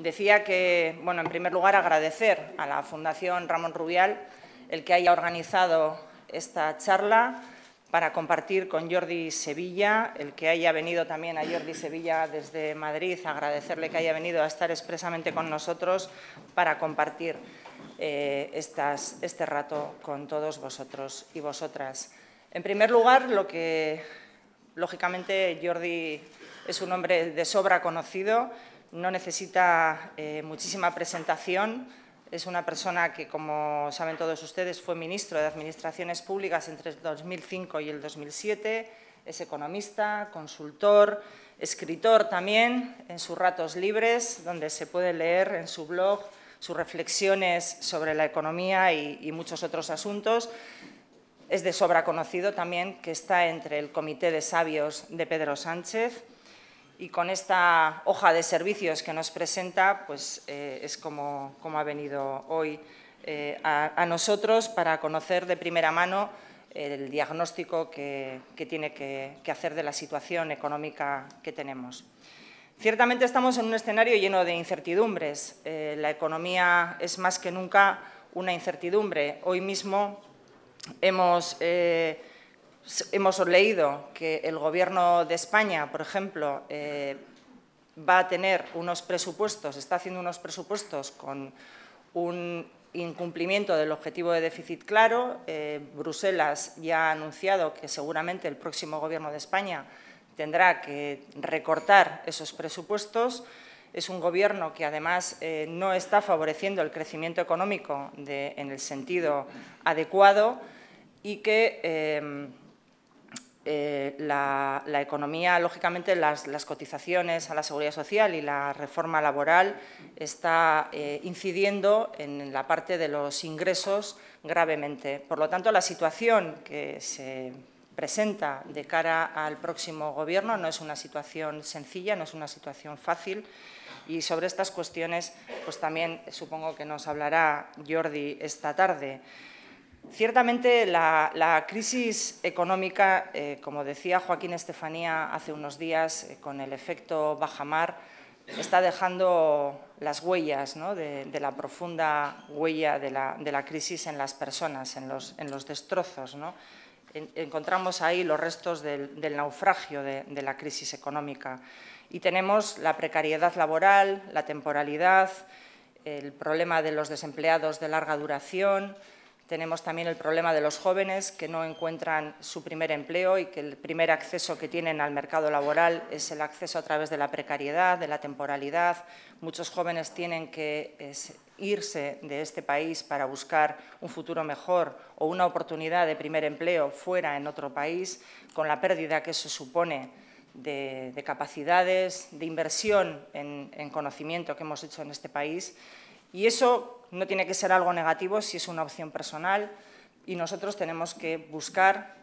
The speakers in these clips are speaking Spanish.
Decía que, bueno, en primer lugar agradecer a la Fundación Ramón Rubial el que haya organizado esta charla para compartir con Jordi Sevilla, el que haya venido también a Jordi Sevilla desde Madrid, agradecerle que haya venido a estar expresamente con nosotros para compartir eh, estas, este rato con todos vosotros y vosotras. En primer lugar, lo que lógicamente Jordi es un hombre de sobra conocido, no necesita eh, muchísima presentación. Es una persona que, como saben todos ustedes, fue ministro de Administraciones Públicas entre el 2005 y el 2007. Es economista, consultor, escritor también en sus ratos libres, donde se puede leer en su blog sus reflexiones sobre la economía y, y muchos otros asuntos. Es de sobra conocido también que está entre el Comité de Sabios de Pedro Sánchez, y con esta hoja de servicios que nos presenta, pues eh, es como, ha venido hoy eh, a, nosotros para conocer de primera mano el diagnóstico que, tiene que, hacer de la situación económica que tenemos. Ciertamente estamos en un escenario lleno de incertidumbres. Eh, la economía es más que nunca una incertidumbre. Hoy mismo hemos Hemos leído que el Gobierno de España, por ejemplo, eh, va a tener unos presupuestos, está haciendo unos presupuestos con un incumplimiento del objetivo de déficit claro. Eh, Bruselas ya ha anunciado que seguramente el próximo Gobierno de España tendrá que recortar esos presupuestos. Es un Gobierno que, además, eh, no está favoreciendo el crecimiento económico en el sentido adecuado y que… Eh, la, economía, lógicamente, las, cotizaciones a la seguridad social y la reforma laboral está eh, incidiendo en la parte de los ingresos gravemente. Por lo tanto, la situación que se presenta de cara al próximo Gobierno no es una situación sencilla, no es una situación fácil y sobre estas cuestiones pues también supongo que nos hablará Jordi esta tarde. Ciertamente la, crisis económica, eh, como decía Joaquín Estefanía hace unos días, eh, con el efecto bajamar, está dejando las huellas de, la profunda huella de la, crisis en las personas, en los, destrozos. encontramos ahí los restos del, naufragio de la crisis económica. Y tenemos la precariedad laboral, la temporalidad, el problema de los desempleados de larga duración, tenemos también el problema de los jóvenes que no encuentran su primer empleo y que el primer acceso que tienen al mercado laboral es el acceso a través de la precariedad, de la temporalidad. Muchos jóvenes tienen que irse de este país para buscar un futuro mejor o una oportunidad de primer empleo fuera en otro país, con la pérdida que eso supone de, capacidades, de inversión en, en conocimiento que hemos hecho en este país. Y eso no tiene que ser algo negativo si es una opción personal y nosotros tenemos que buscar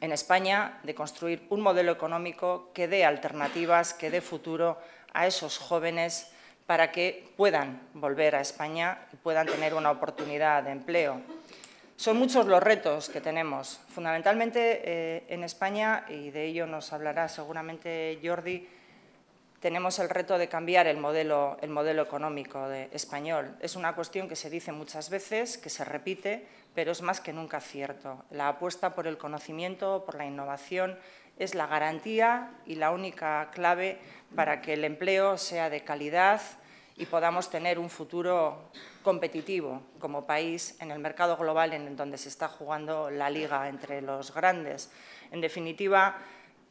en España de construir un modelo económico que dé alternativas, que dé futuro a esos jóvenes para que puedan volver a España y puedan tener una oportunidad de empleo. Son muchos los retos que tenemos. Fundamentalmente eh, en España, y de ello nos hablará seguramente Jordi, tenemos el reto de cambiar el modelo, el modelo económico de, español. Es una cuestión que se dice muchas veces, que se repite, pero es más que nunca cierto. La apuesta por el conocimiento, por la innovación, es la garantía y la única clave para que el empleo sea de calidad y podamos tener un futuro competitivo como país en el mercado global en donde se está jugando la liga entre los grandes. En definitiva,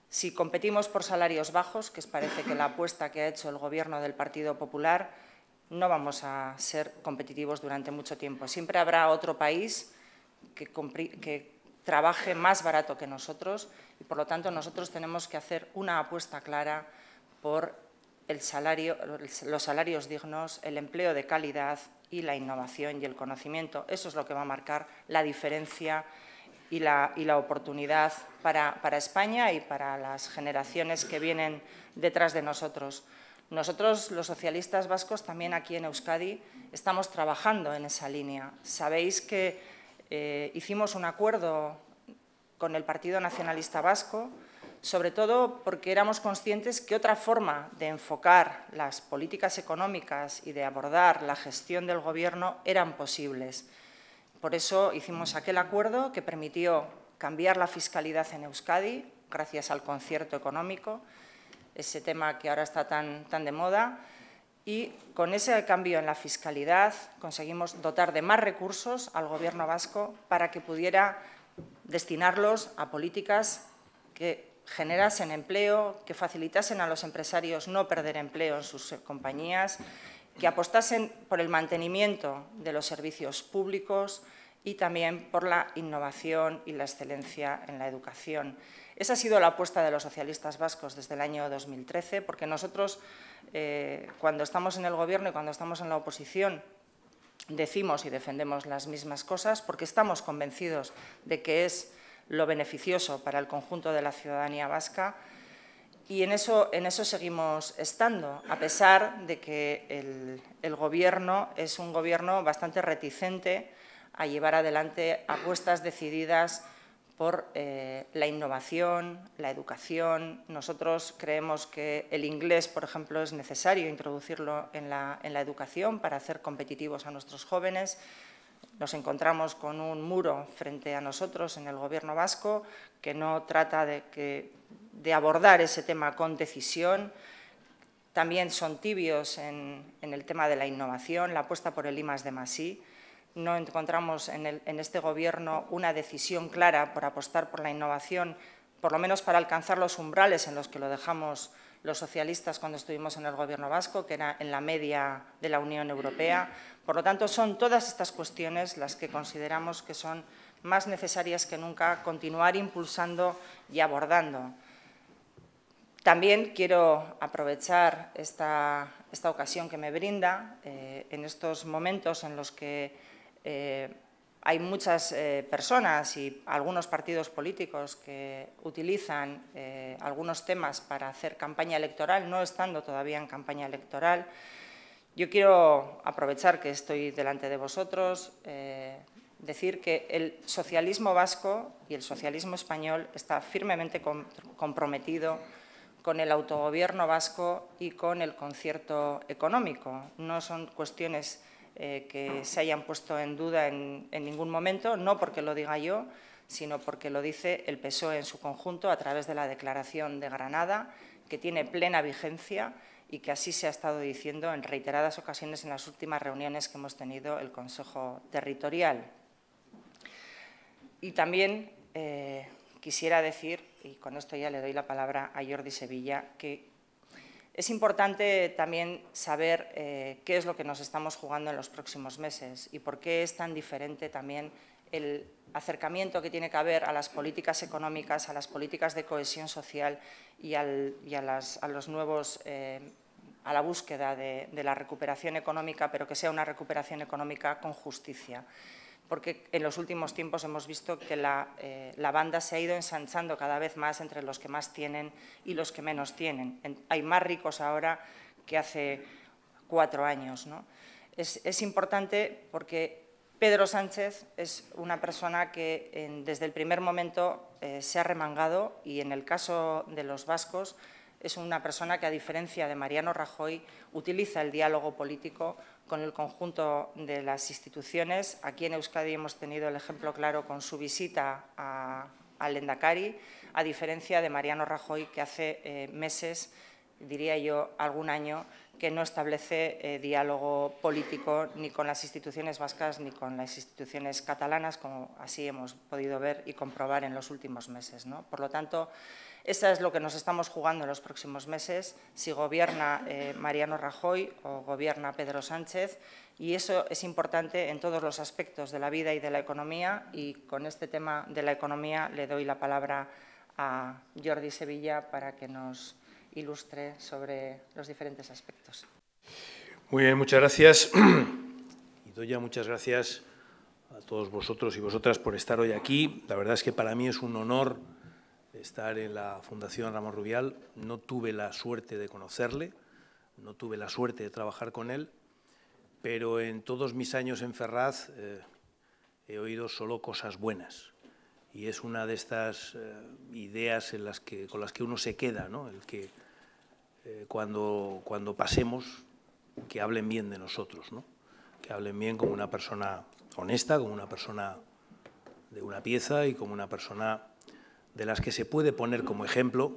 si competimos por salarios bajos, que es parece que la apuesta que ha hecho el Gobierno del Partido Popular, no vamos a ser competitivos durante mucho tiempo. Siempre habrá otro país que, trabaje más barato que nosotros y, por lo tanto, nosotros tenemos que hacer una apuesta clara por el salario, los salarios dignos, el empleo de calidad y la innovación y el conocimiento. Eso es lo que va a marcar la diferencia y la, oportunidad para, España y para las generaciones que vienen detrás de nosotros. Nosotros, los socialistas vascos, también aquí en Euskadi, estamos trabajando en esa línea. Sabéis que eh, hicimos un acuerdo con el Partido Nacionalista Vasco, sobre todo porque éramos conscientes que otra forma de enfocar las políticas económicas y de abordar la gestión del Gobierno eran posibles. Por eso hicimos aquel acuerdo que permitió cambiar la fiscalidad en Euskadi, gracias al concierto económico, ese tema que ahora está tan, de moda, y con ese cambio en la fiscalidad conseguimos dotar de más recursos al Gobierno vasco para que pudiera destinarlos a políticas que generasen empleo, que facilitasen a los empresarios no perder empleo en sus eh, compañías que apostasen por el mantenimiento de los servicios públicos y también por la innovación y la excelencia en la educación. Esa ha sido la apuesta de los socialistas vascos desde el año 2013, porque nosotros, eh, cuando estamos en el Gobierno y cuando estamos en la oposición, decimos y defendemos las mismas cosas porque estamos convencidos de que es lo beneficioso para el conjunto de la ciudadanía vasca y en eso, en eso seguimos estando, a pesar de que el, Gobierno es un Gobierno bastante reticente a llevar adelante apuestas decididas por eh, la innovación, la educación. Nosotros creemos que el inglés, por ejemplo, es necesario introducirlo en la, en la educación para hacer competitivos a nuestros jóvenes. Nos encontramos con un muro frente a nosotros en el Gobierno vasco que no trata de, abordar ese tema con decisión. También son tibios en, el tema de la innovación, la apuesta por el I de No encontramos en, en este Gobierno una decisión clara por apostar por la innovación, por lo menos para alcanzar los umbrales en los que lo dejamos los socialistas cuando estuvimos en el Gobierno vasco, que era en la media de la Unión Europea. Por lo tanto, son todas estas cuestiones las que consideramos que son más necesarias que nunca continuar impulsando y abordando. También quiero aprovechar esta, esta ocasión que me brinda eh, en estos momentos en los que eh, hay muchas eh, personas y algunos partidos políticos que utilizan eh, algunos temas para hacer campaña electoral, no estando todavía en campaña electoral. Yo quiero aprovechar que estoy delante de vosotros, eh, decir que el socialismo vasco y el socialismo español está firmemente comprometido con el autogobierno vasco y con el concierto económico. No son cuestiones eh, que se hayan puesto en duda en, ningún momento, no porque lo diga yo, sino porque lo dice el PSOE en su conjunto a través de la Declaración de Granada, que tiene plena vigencia y que así se ha estado diciendo en reiteradas ocasiones en las últimas reuniones que hemos tenido el Consejo Territorial. Y también eh, quisiera decir, y con esto ya le doy la palabra a Jordi Sevilla, que es importante también saber eh, qué es lo que nos estamos jugando en los próximos meses y por qué es tan diferente también el acercamiento que tiene que haber a las políticas económicas, a las políticas de cohesión social y, a, los nuevos, eh, a la búsqueda de la recuperación económica, pero que sea una recuperación económica con justicia porque en los últimos tiempos hemos visto que eh, la, banda se ha ido ensanchando cada vez más entre los que más tienen y los que menos tienen. hay más ricos ahora que hace cuatro años. Es, importante porque Pedro Sánchez es una persona que desde el primer momento eh, se ha remangado y en el caso de los vascos es una persona que, a diferencia de Mariano Rajoy, utiliza el diálogo político con el conjunto de las instituciones. Aquí en Euskadi hemos tenido el ejemplo claro con su visita a, al a diferencia de Mariano Rajoy, que hace eh, meses, diría yo algún año, que no establece eh, diálogo político ni con las instituciones vascas ni con las instituciones catalanas, como así hemos podido ver y comprobar en los últimos meses. ¿no? Por lo tanto, esa es lo que nos estamos jugando en los próximos meses, si gobierna eh, Mariano Rajoy o gobierna Pedro Sánchez, y eso es importante en todos los aspectos de la vida y de la economía, y con este tema de la economía le doy la palabra a Jordi Sevilla para que nos ilustre sobre los diferentes aspectos. Muy bien, muchas gracias. Y doy ya muchas gracias a todos vosotros y vosotras por estar hoy aquí. La verdad es que para mí es un honor estar en la Fundación Ramón Rubial. No tuve la suerte de conocerle, no tuve la suerte de trabajar con él, pero en todos mis años en Ferraz eh, he oído solo cosas buenas. Y es una de estas eh, ideas en las que, con las que uno se queda, el que eh, cuando, cuando pasemos, que hablen bien de nosotros, que hablen bien como una persona honesta, como una persona de una pieza y como una persona de las que se puede poner como ejemplo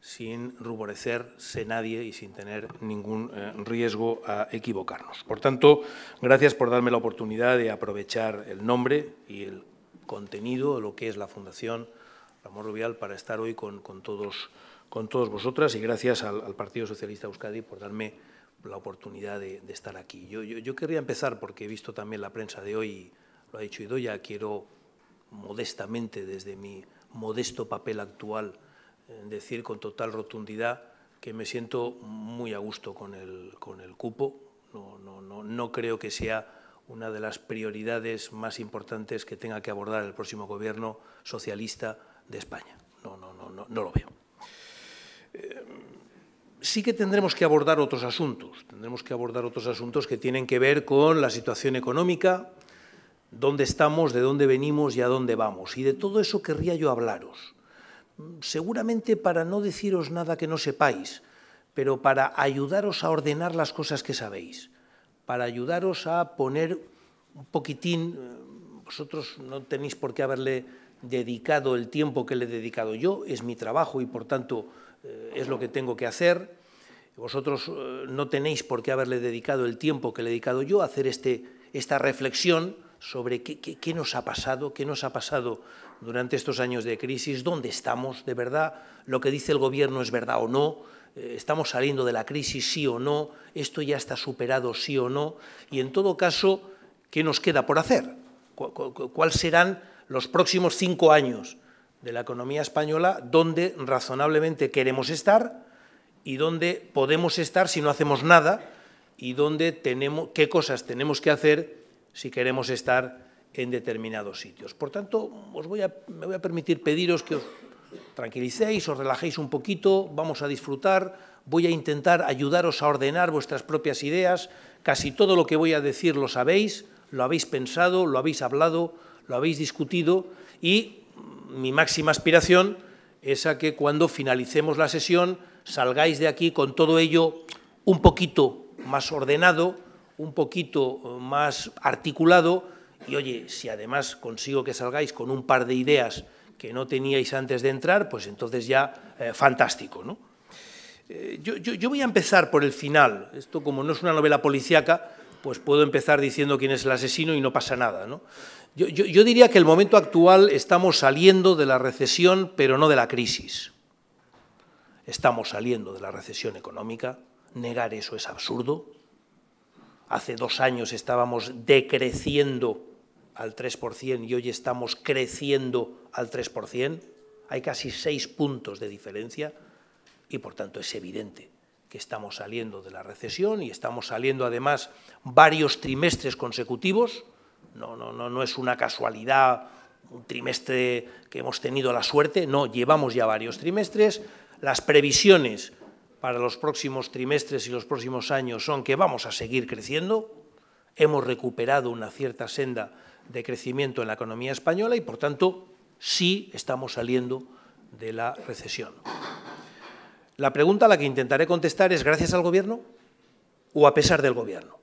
sin ruborecerse nadie y sin tener ningún eh, riesgo a equivocarnos. Por tanto, gracias por darme la oportunidad de aprovechar el nombre y el contenido de lo que es la Fundación Ramón Rubial para estar hoy con, todos, con todos vosotras y gracias al, Partido Socialista Euskadi por darme la oportunidad de, estar aquí. Yo, yo, yo, querría empezar, porque he visto también la prensa de hoy, lo ha dicho Idoya, quiero modestamente desde mi modesto papel actual, decir con total rotundidad que me siento muy a gusto con el, cupo. No, creo que sea una de las prioridades más importantes que tenga que abordar el próximo gobierno socialista de España. No, no, no, no, lo veo. Eh, sí que tendremos que abordar otros asuntos. Tendremos que abordar otros asuntos que tienen que ver con la situación económica, dónde estamos, de dónde venimos y a dónde vamos. Y de todo eso querría yo hablaros. Seguramente para no deciros nada que no sepáis, pero para ayudaros a ordenar las cosas que sabéis, para ayudaros a poner un poquitín, eh, vosotros no tenéis por qué haberle dedicado el tiempo que le he dedicado yo, es mi trabajo y por tanto eh, es lo que tengo que hacer. Vosotros eh, no tenéis por qué haberle dedicado el tiempo que le he dedicado yo a hacer este, esta reflexión, sobre qué, nos ha pasado, qué nos ha pasado durante estos años de crisis, dónde estamos, de verdad, lo que dice el Gobierno es verdad o no, eh, estamos saliendo de la crisis sí o no, esto ya está superado sí o no, y en todo caso, ¿qué nos queda por hacer? ¿Cuáles serán los próximos cinco años de la economía española dónde razonablemente queremos estar y dónde podemos estar si no hacemos nada y dónde tenemos, qué cosas tenemos que hacer si queremos estar en determinados sitios. Por tanto, os voy a, me voy a permitir pediros que os tranquilicéis, os relajéis un poquito, vamos a disfrutar, voy a intentar ayudaros a ordenar vuestras propias ideas, casi todo lo que voy a decir lo sabéis, lo habéis pensado, lo habéis hablado, lo habéis discutido y mi máxima aspiración es a que cuando finalicemos la sesión salgáis de aquí con todo ello un poquito más ordenado, un poquito eh, más articulado y oye, si además consigo que salgáis con un par de ideas que no teníais antes de entrar, pues entonces ya eh, fantástico. Eh, yo, voy a empezar por el final. Esto como no es una novela policíaca, pues puedo empezar diciendo quién es el asesino y no pasa nada. Yo, yo diría que el momento actual estamos saliendo de la recesión, pero no de la crisis. Estamos saliendo de la recesión económica. Negar eso es absurdo hace dos años estábamos decreciendo al 3% y hoy estamos creciendo al 3%, hay casi seis puntos de diferencia y por tanto es evidente que estamos saliendo de la recesión y estamos saliendo además varios trimestres consecutivos. No, no, no, no es una casualidad un trimestre que hemos tenido la suerte, no, llevamos ya varios trimestres. Las previsiones para los próximos trimestres y los próximos años son que vamos a seguir creciendo, hemos recuperado una cierta senda de crecimiento en la economía española y, por tanto, sí estamos saliendo de la recesión. La pregunta a la que intentaré contestar es gracias al Gobierno o a pesar del Gobierno.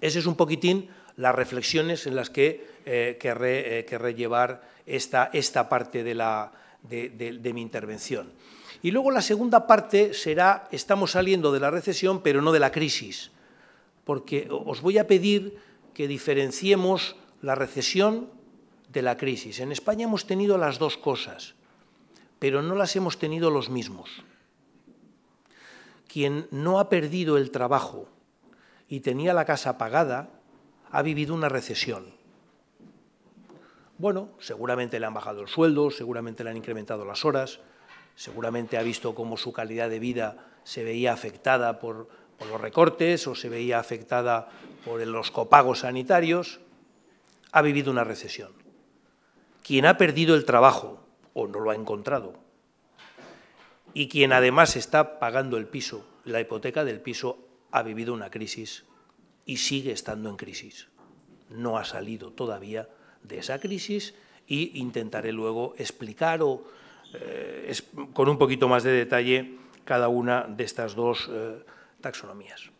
Ese es un poquitín las reflexiones en las que eh, eh, querré, llevar esta, parte de mi intervención. Y luego la segunda parte será, estamos saliendo de la recesión, pero no de la crisis, porque os voy a pedir que diferenciemos la recesión de la crisis. En España hemos tenido las dos cosas, pero no las hemos tenido los mismos. Quien no ha perdido el trabajo y tenía la casa pagada, ha vivido una recesión. Bueno, seguramente le han bajado el sueldo, seguramente le han incrementado las horas, seguramente ha visto cómo su calidad de vida se veía afectada por, los recortes o se veía afectada por los copagos sanitarios, ha vivido una recesión. Quien ha perdido el trabajo o no lo ha encontrado y quien además está pagando el piso, la hipoteca del piso, ha vivido una crisis y sigue estando en crisis. No ha salido todavía de esa crisis y intentaré luego explicar o eh, con un poquito más de detalle cada una de estas dos eh, taxonomías.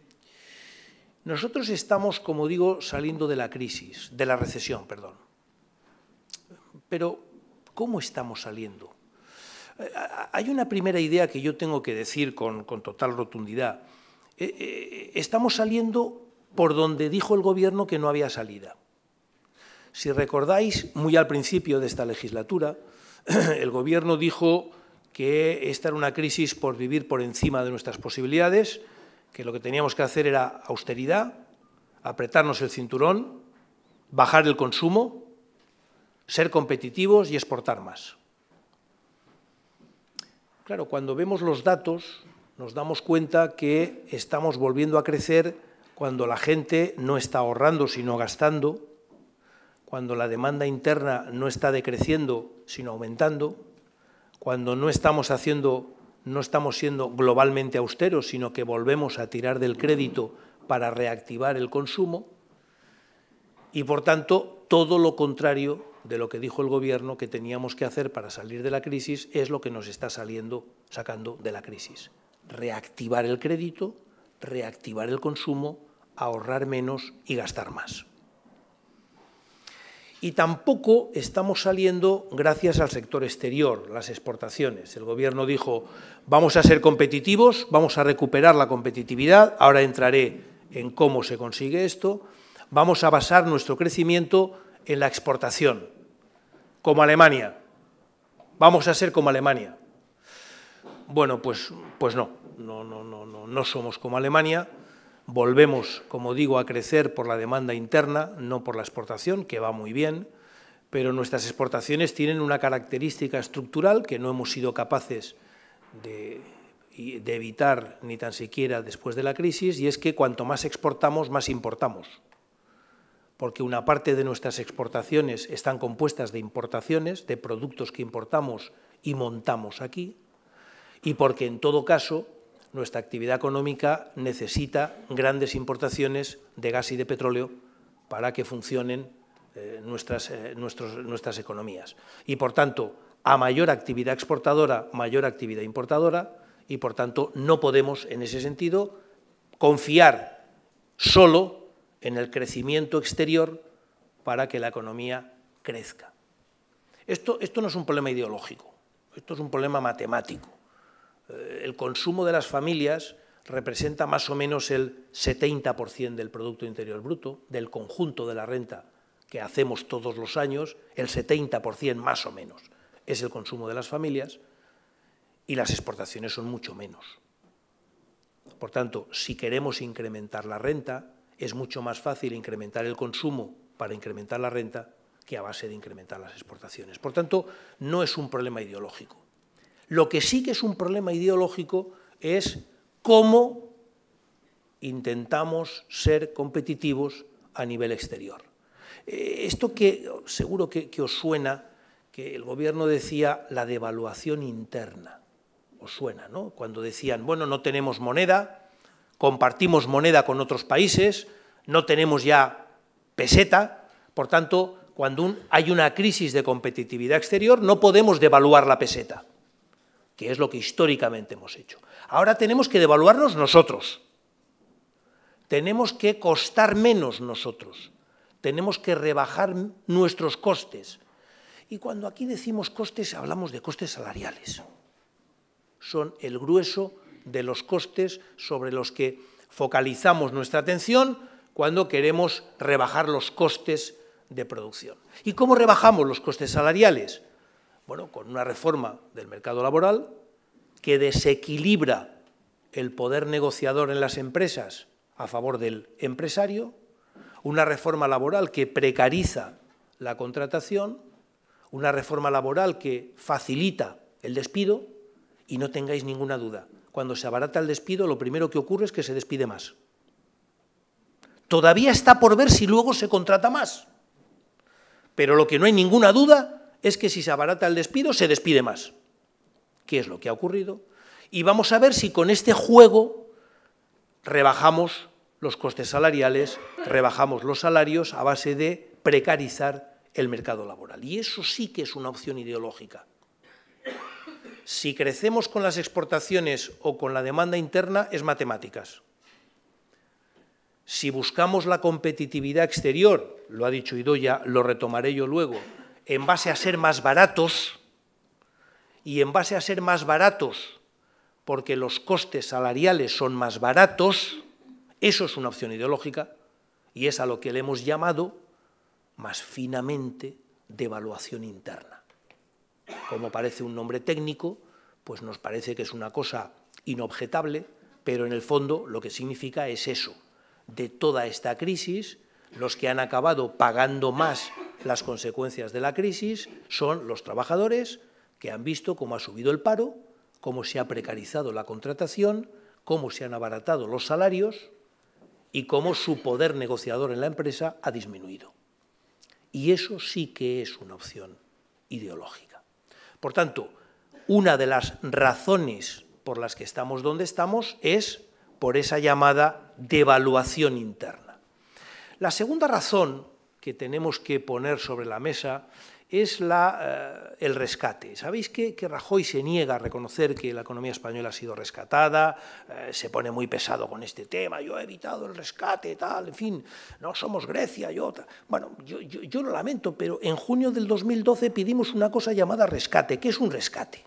Nosotros estamos, como digo, saliendo de la crisis, de la recesión, perdón. Pero, ¿cómo estamos saliendo? Eh, hay una primera idea que yo tengo que decir con, total rotundidad. estamos saliendo por donde dijo el Gobierno que no había salida. Si recordáis, muy al principio de esta legislatura, el Gobierno dijo que esta era una crisis por vivir por encima de nuestras posibilidades, que lo que teníamos que hacer era austeridad, apretarnos el cinturón, bajar el consumo, ser competitivos y exportar más. Claro, cuando vemos los datos nos damos cuenta que estamos volviendo a crecer cuando la gente no está ahorrando sino gastando, cuando la demanda interna no está decreciendo, sino aumentando, cuando no estamos haciendo no estamos siendo globalmente austeros, sino que volvemos a tirar del crédito para reactivar el consumo y, por tanto, todo lo contrario de lo que dijo el Gobierno que teníamos que hacer para salir de la crisis es lo que nos está saliendo, sacando de la crisis. Reactivar el crédito, reactivar el consumo, ahorrar menos y gastar más y tampoco estamos saliendo gracias al sector exterior, las exportaciones. El Gobierno dijo, vamos a ser competitivos, vamos a recuperar la competitividad, ahora entraré en cómo se consigue esto, vamos a basar nuestro crecimiento en la exportación, como Alemania, vamos a ser como Alemania. Bueno, pues, pues no, no, no, no, no somos como Alemania, Volvemos, como digo, a crecer por la demanda interna, no por la exportación, que va muy bien, pero nuestras exportaciones tienen una característica estructural que no hemos sido capaces de, evitar ni tan siquiera después de la crisis, y es que cuanto más exportamos, más importamos porque una parte de nuestras exportaciones están compuestas de importaciones, de productos que importamos y montamos aquí, y porque en todo caso nuestra actividad económica necesita grandes importaciones de gas y de petróleo para que funcionen eh, eh, nuestras, economías. Y, por tanto, a mayor actividad exportadora, mayor actividad importadora, y, por tanto, no podemos, en ese sentido, confiar solo en el crecimiento exterior para que la economía crezca. esto no es un problema ideológico, esto es un problema matemático. Eh, el consumo de las familias representa más o menos el 70% del Producto Interior Bruto, del conjunto de la renta que hacemos todos los años, el 70% más o menos es el consumo de las familias y las exportaciones son mucho menos. Por tanto, si queremos incrementar la renta, es mucho más fácil incrementar el consumo para incrementar la renta que a base de incrementar las exportaciones. Por tanto, no es un problema ideológico, lo que sí que es un problema ideológico es cómo intentamos ser competitivos a nivel exterior. Eh, esto que seguro que, os suena, que el gobierno decía la devaluación interna, os suena, ¿no? Cuando decían, bueno, no tenemos moneda, compartimos moneda con otros países, no tenemos ya peseta, por tanto, cuando hay una crisis de competitividad exterior no podemos devaluar la peseta que es lo que históricamente hemos hecho. Ahora tenemos que devaluarnos nosotros, tenemos que costar menos nosotros, tenemos que rebajar nuestros costes. Y cuando aquí decimos costes, hablamos de costes salariales. Son el grueso de los costes sobre los que focalizamos nuestra atención cuando queremos rebajar los costes de producción. ¿Y cómo rebajamos los costes salariales? Bueno, con una reforma del mercado laboral que desequilibra el poder negociador en las empresas a favor del empresario, una reforma laboral que precariza la contratación, una reforma laboral que facilita el despido y no tengáis ninguna duda, cuando se abarata el despido lo primero que ocurre es que se despide más. Todavía está por ver si luego se contrata más, pero lo que no hay ninguna duda es que si se abarata el despido, se despide más. ¿Qué es lo que ha ocurrido? Y vamos a ver si con este juego rebajamos los costes salariales, rebajamos los salarios a base de precarizar el mercado laboral. Y eso sí que es una opción ideológica. Si crecemos con las exportaciones o con la demanda interna, es matemáticas. Si buscamos la competitividad exterior, lo ha dicho Idoya, lo retomaré yo luego, en base a ser más baratos y en base a ser más baratos porque los costes salariales son más baratos, eso es una opción ideológica y es a lo que le hemos llamado más finamente devaluación interna. Como parece un nombre técnico, pues nos parece que es una cosa inobjetable, pero en el fondo lo que significa es eso. De toda esta crisis, los que han acabado pagando más las consecuencias de la crisis son los trabajadores que han visto cómo ha subido el paro, cómo se ha precarizado la contratación, cómo se han abaratado los salarios y cómo su poder negociador en la empresa ha disminuido. Y eso sí que es una opción ideológica. Por tanto, una de las razones por las que estamos donde estamos es por esa llamada devaluación interna. La segunda razón que tenemos que poner sobre la mesa es la, eh, el rescate. Sabéis que, Rajoy se niega a reconocer que la economía española ha sido rescatada, eh, se pone muy pesado con este tema, yo he evitado el rescate, tal, en fin, no somos Grecia, yo... Bueno, yo, yo lo lamento, pero en junio del 2012 pedimos una cosa llamada rescate. ¿Qué es un rescate?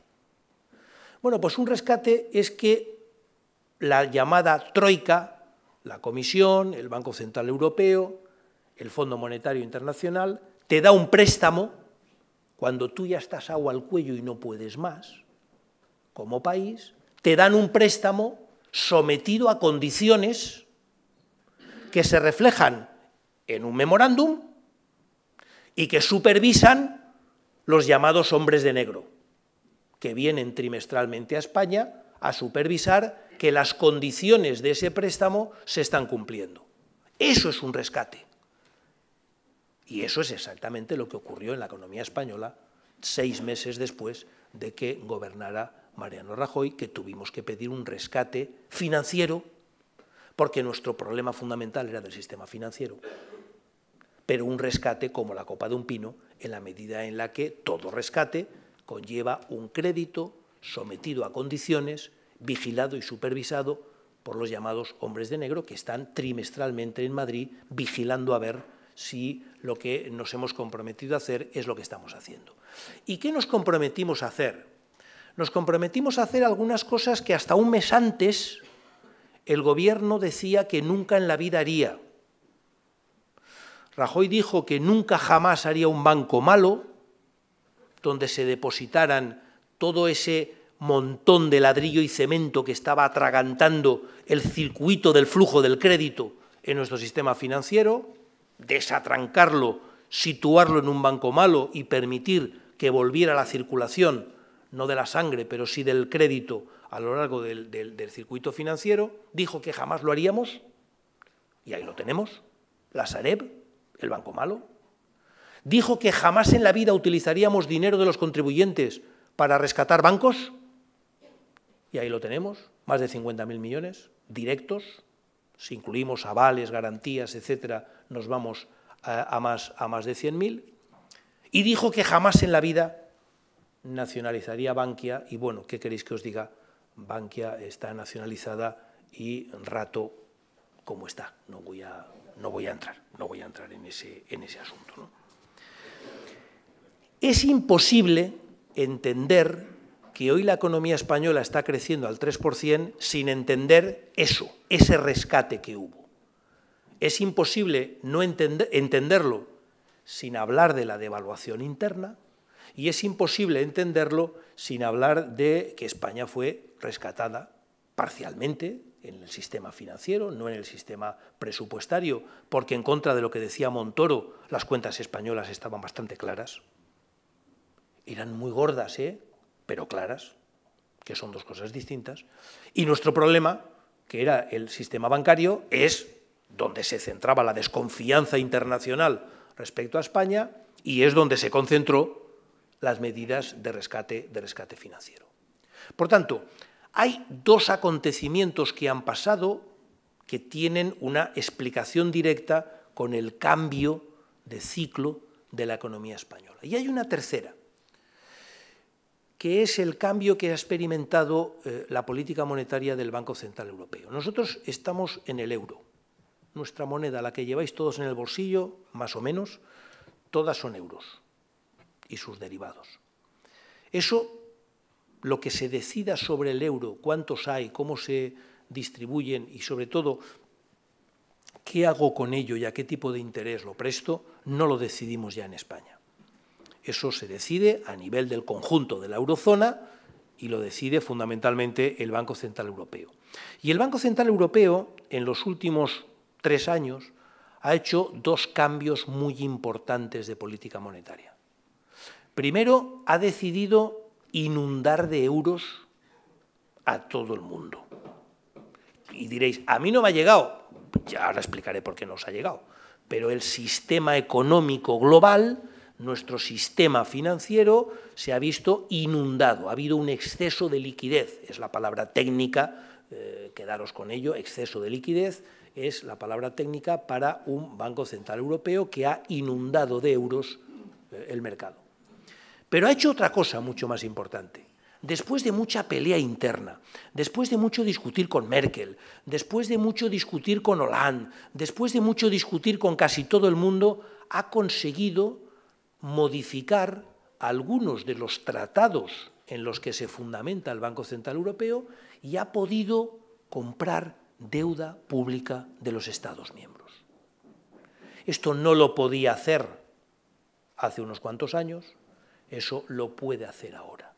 Bueno, pues un rescate es que la llamada troika, la Comisión, el Banco Central Europeo, el Fondo Monetario Internacional te da un préstamo cuando tú ya estás agua al cuello y no puedes más, como país, te dan un préstamo sometido a condiciones que se reflejan en un memorándum y que supervisan los llamados hombres de negro, que vienen trimestralmente a España a supervisar que las condiciones de ese préstamo se están cumpliendo. Eso es un rescate. Y eso es exactamente lo que ocurrió en la economía española seis meses después de que gobernara Mariano Rajoy, que tuvimos que pedir un rescate financiero, porque nuestro problema fundamental era del sistema financiero. Pero un rescate como la copa de un pino, en la medida en la que todo rescate conlleva un crédito sometido a condiciones, vigilado y supervisado por los llamados hombres de negro, que están trimestralmente en Madrid vigilando a ver si lo que nos hemos comprometido a hacer es lo que estamos haciendo. ¿Y qué nos comprometimos a hacer? Nos comprometimos a hacer algunas cosas que hasta un mes antes el gobierno decía que nunca en la vida haría. Rajoy dijo que nunca jamás haría un banco malo donde se depositaran todo ese montón de ladrillo y cemento que estaba atragantando el circuito del flujo del crédito en nuestro sistema financiero desatrancarlo, situarlo en un banco malo y permitir que volviera la circulación, no de la sangre, pero sí del crédito a lo largo del, circuito financiero, dijo que jamás lo haríamos, y ahí lo tenemos, la Sareb, el banco malo. Dijo que jamás en la vida utilizaríamos dinero de los contribuyentes para rescatar bancos, y ahí lo tenemos, más de 50.000 millones directos, si incluimos avales, garantías, etcétera, nos vamos a, más, a más de 100.000. Y dijo que jamás en la vida nacionalizaría Bankia, y bueno, ¿qué queréis que os diga? Bankia está nacionalizada y rato como está. No voy a, no voy a entrar, no voy a entrar en ese, en ese asunto. Es imposible entender que hoy la economía española está creciendo al 3% sin entender eso, ese rescate que hubo. Es imposible no entenderlo sin hablar de la devaluación interna y es imposible entenderlo sin hablar de que España fue rescatada parcialmente en el sistema financiero, no en el sistema presupuestario, porque en contra de lo que decía Montoro, las cuentas españolas estaban bastante claras. Eran muy gordas, ¿eh? pero claras, que son dos cosas distintas, y nuestro problema, que era el sistema bancario, es donde se centraba la desconfianza internacional respecto a España y es donde se concentró las medidas de rescate, de rescate financiero. Por tanto, hay dos acontecimientos que han pasado que tienen una explicación directa con el cambio de ciclo de la economía española. Y hay una tercera, que es el cambio que ha experimentado eh, la política monetaria del Banco Central Europeo. Nosotros estamos en el euro. Nuestra moneda, la que lleváis todos en el bolsillo, más o menos, todas son euros y sus derivados. Eso, lo que se decida sobre el euro, cuántos hay, cómo se distribuyen y sobre todo qué hago con ello y a qué tipo de interés lo presto, no lo decidimos ya en España. Eso se decide a nivel del conjunto de la eurozona y lo decide fundamentalmente el Banco Central Europeo. Y el Banco Central Europeo en los últimos tres años ha hecho dos cambios muy importantes de política monetaria. Primero, ha decidido inundar de euros a todo el mundo. Y diréis, a mí no me ha llegado. Ya ahora explicaré por qué no os ha llegado. Pero el sistema económico global nuestro sistema financiero se ha visto inundado, ha habido un exceso de liquidez, es la palabra técnica, eh, quedaros con ello, exceso de liquidez es la palabra técnica para un Banco Central Europeo que ha inundado de euros eh, el mercado. Pero ha hecho otra cosa mucho más importante. Después de mucha pelea interna, después de mucho discutir con Merkel, después de mucho discutir con Hollande, después de mucho discutir con casi todo el mundo, ha conseguido modificar algunos de los tratados en los que se fundamenta el Banco Central Europeo y ha podido comprar deuda pública de los Estados miembros. Esto no lo podía hacer hace unos cuantos años, eso lo puede hacer ahora.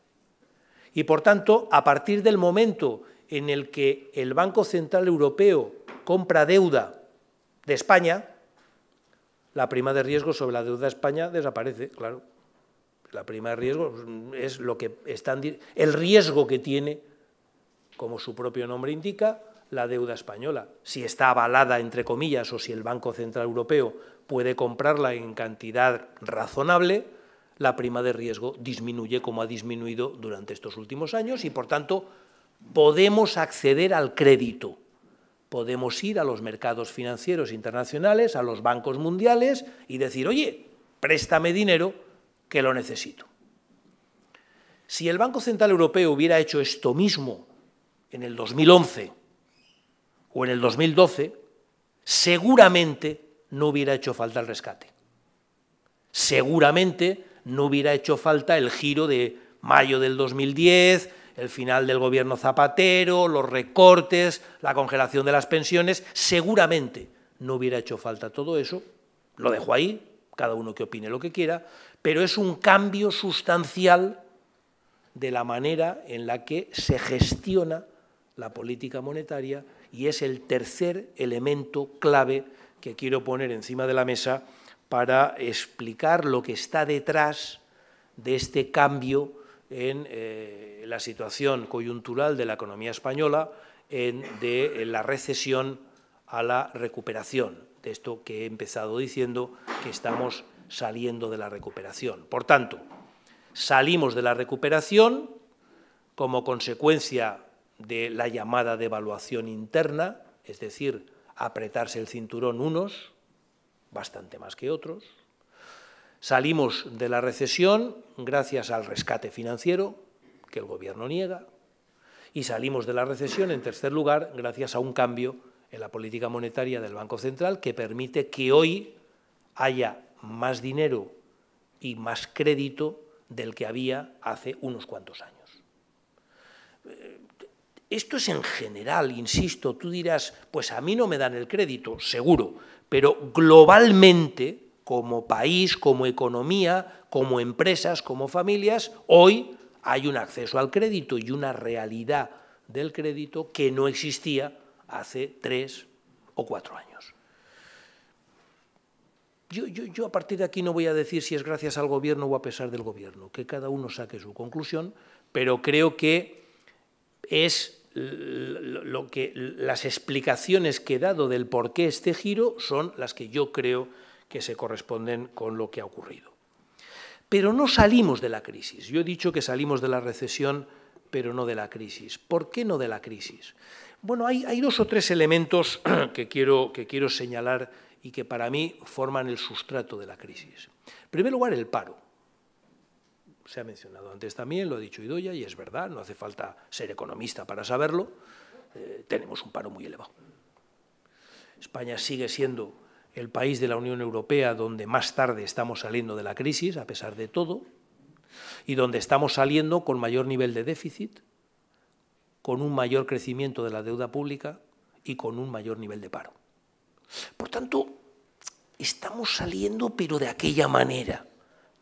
Y por tanto, a partir del momento en el que el Banco Central Europeo compra deuda de España, la prima de riesgo sobre la deuda de España desaparece, claro. La prima de riesgo es lo que están, el riesgo que tiene, como su propio nombre indica, la deuda española. Si está avalada, entre comillas, o si el Banco Central Europeo puede comprarla en cantidad razonable, la prima de riesgo disminuye como ha disminuido durante estos últimos años y, por tanto, podemos acceder al crédito podemos ir a los mercados financieros internacionales, a los bancos mundiales y decir, oye, préstame dinero que lo necesito. Si el Banco Central Europeo hubiera hecho esto mismo en el 2011 o en el 2012, seguramente no hubiera hecho falta el rescate. Seguramente no hubiera hecho falta el giro de mayo del 2010, el final del gobierno Zapatero, los recortes, la congelación de las pensiones, seguramente no hubiera hecho falta todo eso, lo dejo ahí, cada uno que opine lo que quiera, pero es un cambio sustancial de la manera en la que se gestiona la política monetaria y es el tercer elemento clave que quiero poner encima de la mesa para explicar lo que está detrás de este cambio en eh, la situación coyuntural de la economía española, de la recesión a la recuperación, de esto que he empezado diciendo, que estamos saliendo de la recuperación. Por tanto, salimos de la recuperación como consecuencia de la llamada devaluación interna, es decir, apretarse el cinturón unos, bastante más que otros, Salimos de la recesión gracias al rescate financiero, que el Gobierno niega, y salimos de la recesión, en tercer lugar, gracias a un cambio en la política monetaria del Banco Central que permite que hoy haya más dinero y más crédito del que había hace unos cuantos años. Eh, esto es en general, insisto, tú dirás, pues a mí no me dan el crédito, seguro, pero globalmente como país, como economía, como empresas, como familias, hoy hay un acceso al crédito y una realidad del crédito que no existía hace tres o cuatro años. Yo, a partir de aquí no voy a decir si es gracias al gobierno o a pesar del gobierno, que cada uno saque su conclusión, pero creo que es lo que las explicaciones que he dado del por qué este giro son las que yo creo que se corresponden con lo que ha ocurrido. Pero no salimos de la crisis. Yo he dicho que salimos de la recesión, pero no de la crisis. ¿Por qué no de la crisis? Bueno, hay, dos o tres elementos que quiero, que quiero señalar y que para mí forman el sustrato de la crisis. En primer lugar, el paro. Se ha mencionado antes también, lo ha dicho Idoya, y es verdad, no hace falta ser economista para saberlo. Eh, tenemos un paro muy elevado. España sigue siendo el país de la Unión Europea donde más tarde estamos saliendo de la crisis, a pesar de todo, y donde estamos saliendo con mayor nivel de déficit, con un mayor crecimiento de la deuda pública y con un mayor nivel de paro. Por tanto, estamos saliendo pero de aquella manera.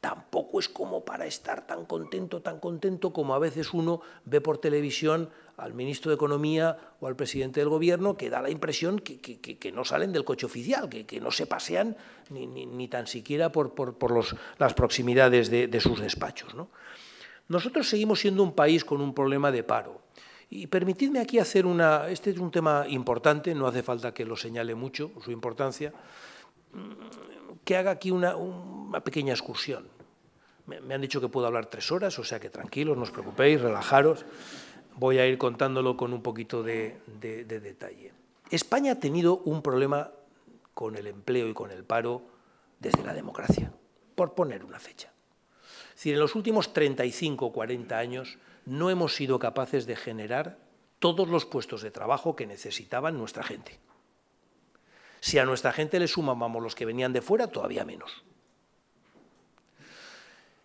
Tampoco es como para estar tan contento, tan contento como a veces uno ve por televisión al ministro de Economía o al presidente del Gobierno que da la impresión que, no salen del coche oficial, que, no se pasean ni, tan siquiera por, las proximidades de, sus despachos. Nosotros seguimos siendo un país con un problema de paro. Y permitidme aquí hacer una... Este es un tema importante, no hace falta que lo señale mucho, su importancia, mm, que haga aquí una, pequeña excursión. Me, me han dicho que puedo hablar tres horas, o sea que tranquilos, no os preocupéis, relajaros voy a ir contándolo con un poquito de, detalle. España ha tenido un problema con el empleo y con el paro desde la democracia, por poner una fecha. Es decir, en los últimos 35 o 40 años no hemos sido capaces de generar todos los puestos de trabajo que necesitaban nuestra gente. Si a nuestra gente le sumábamos los que venían de fuera, todavía menos.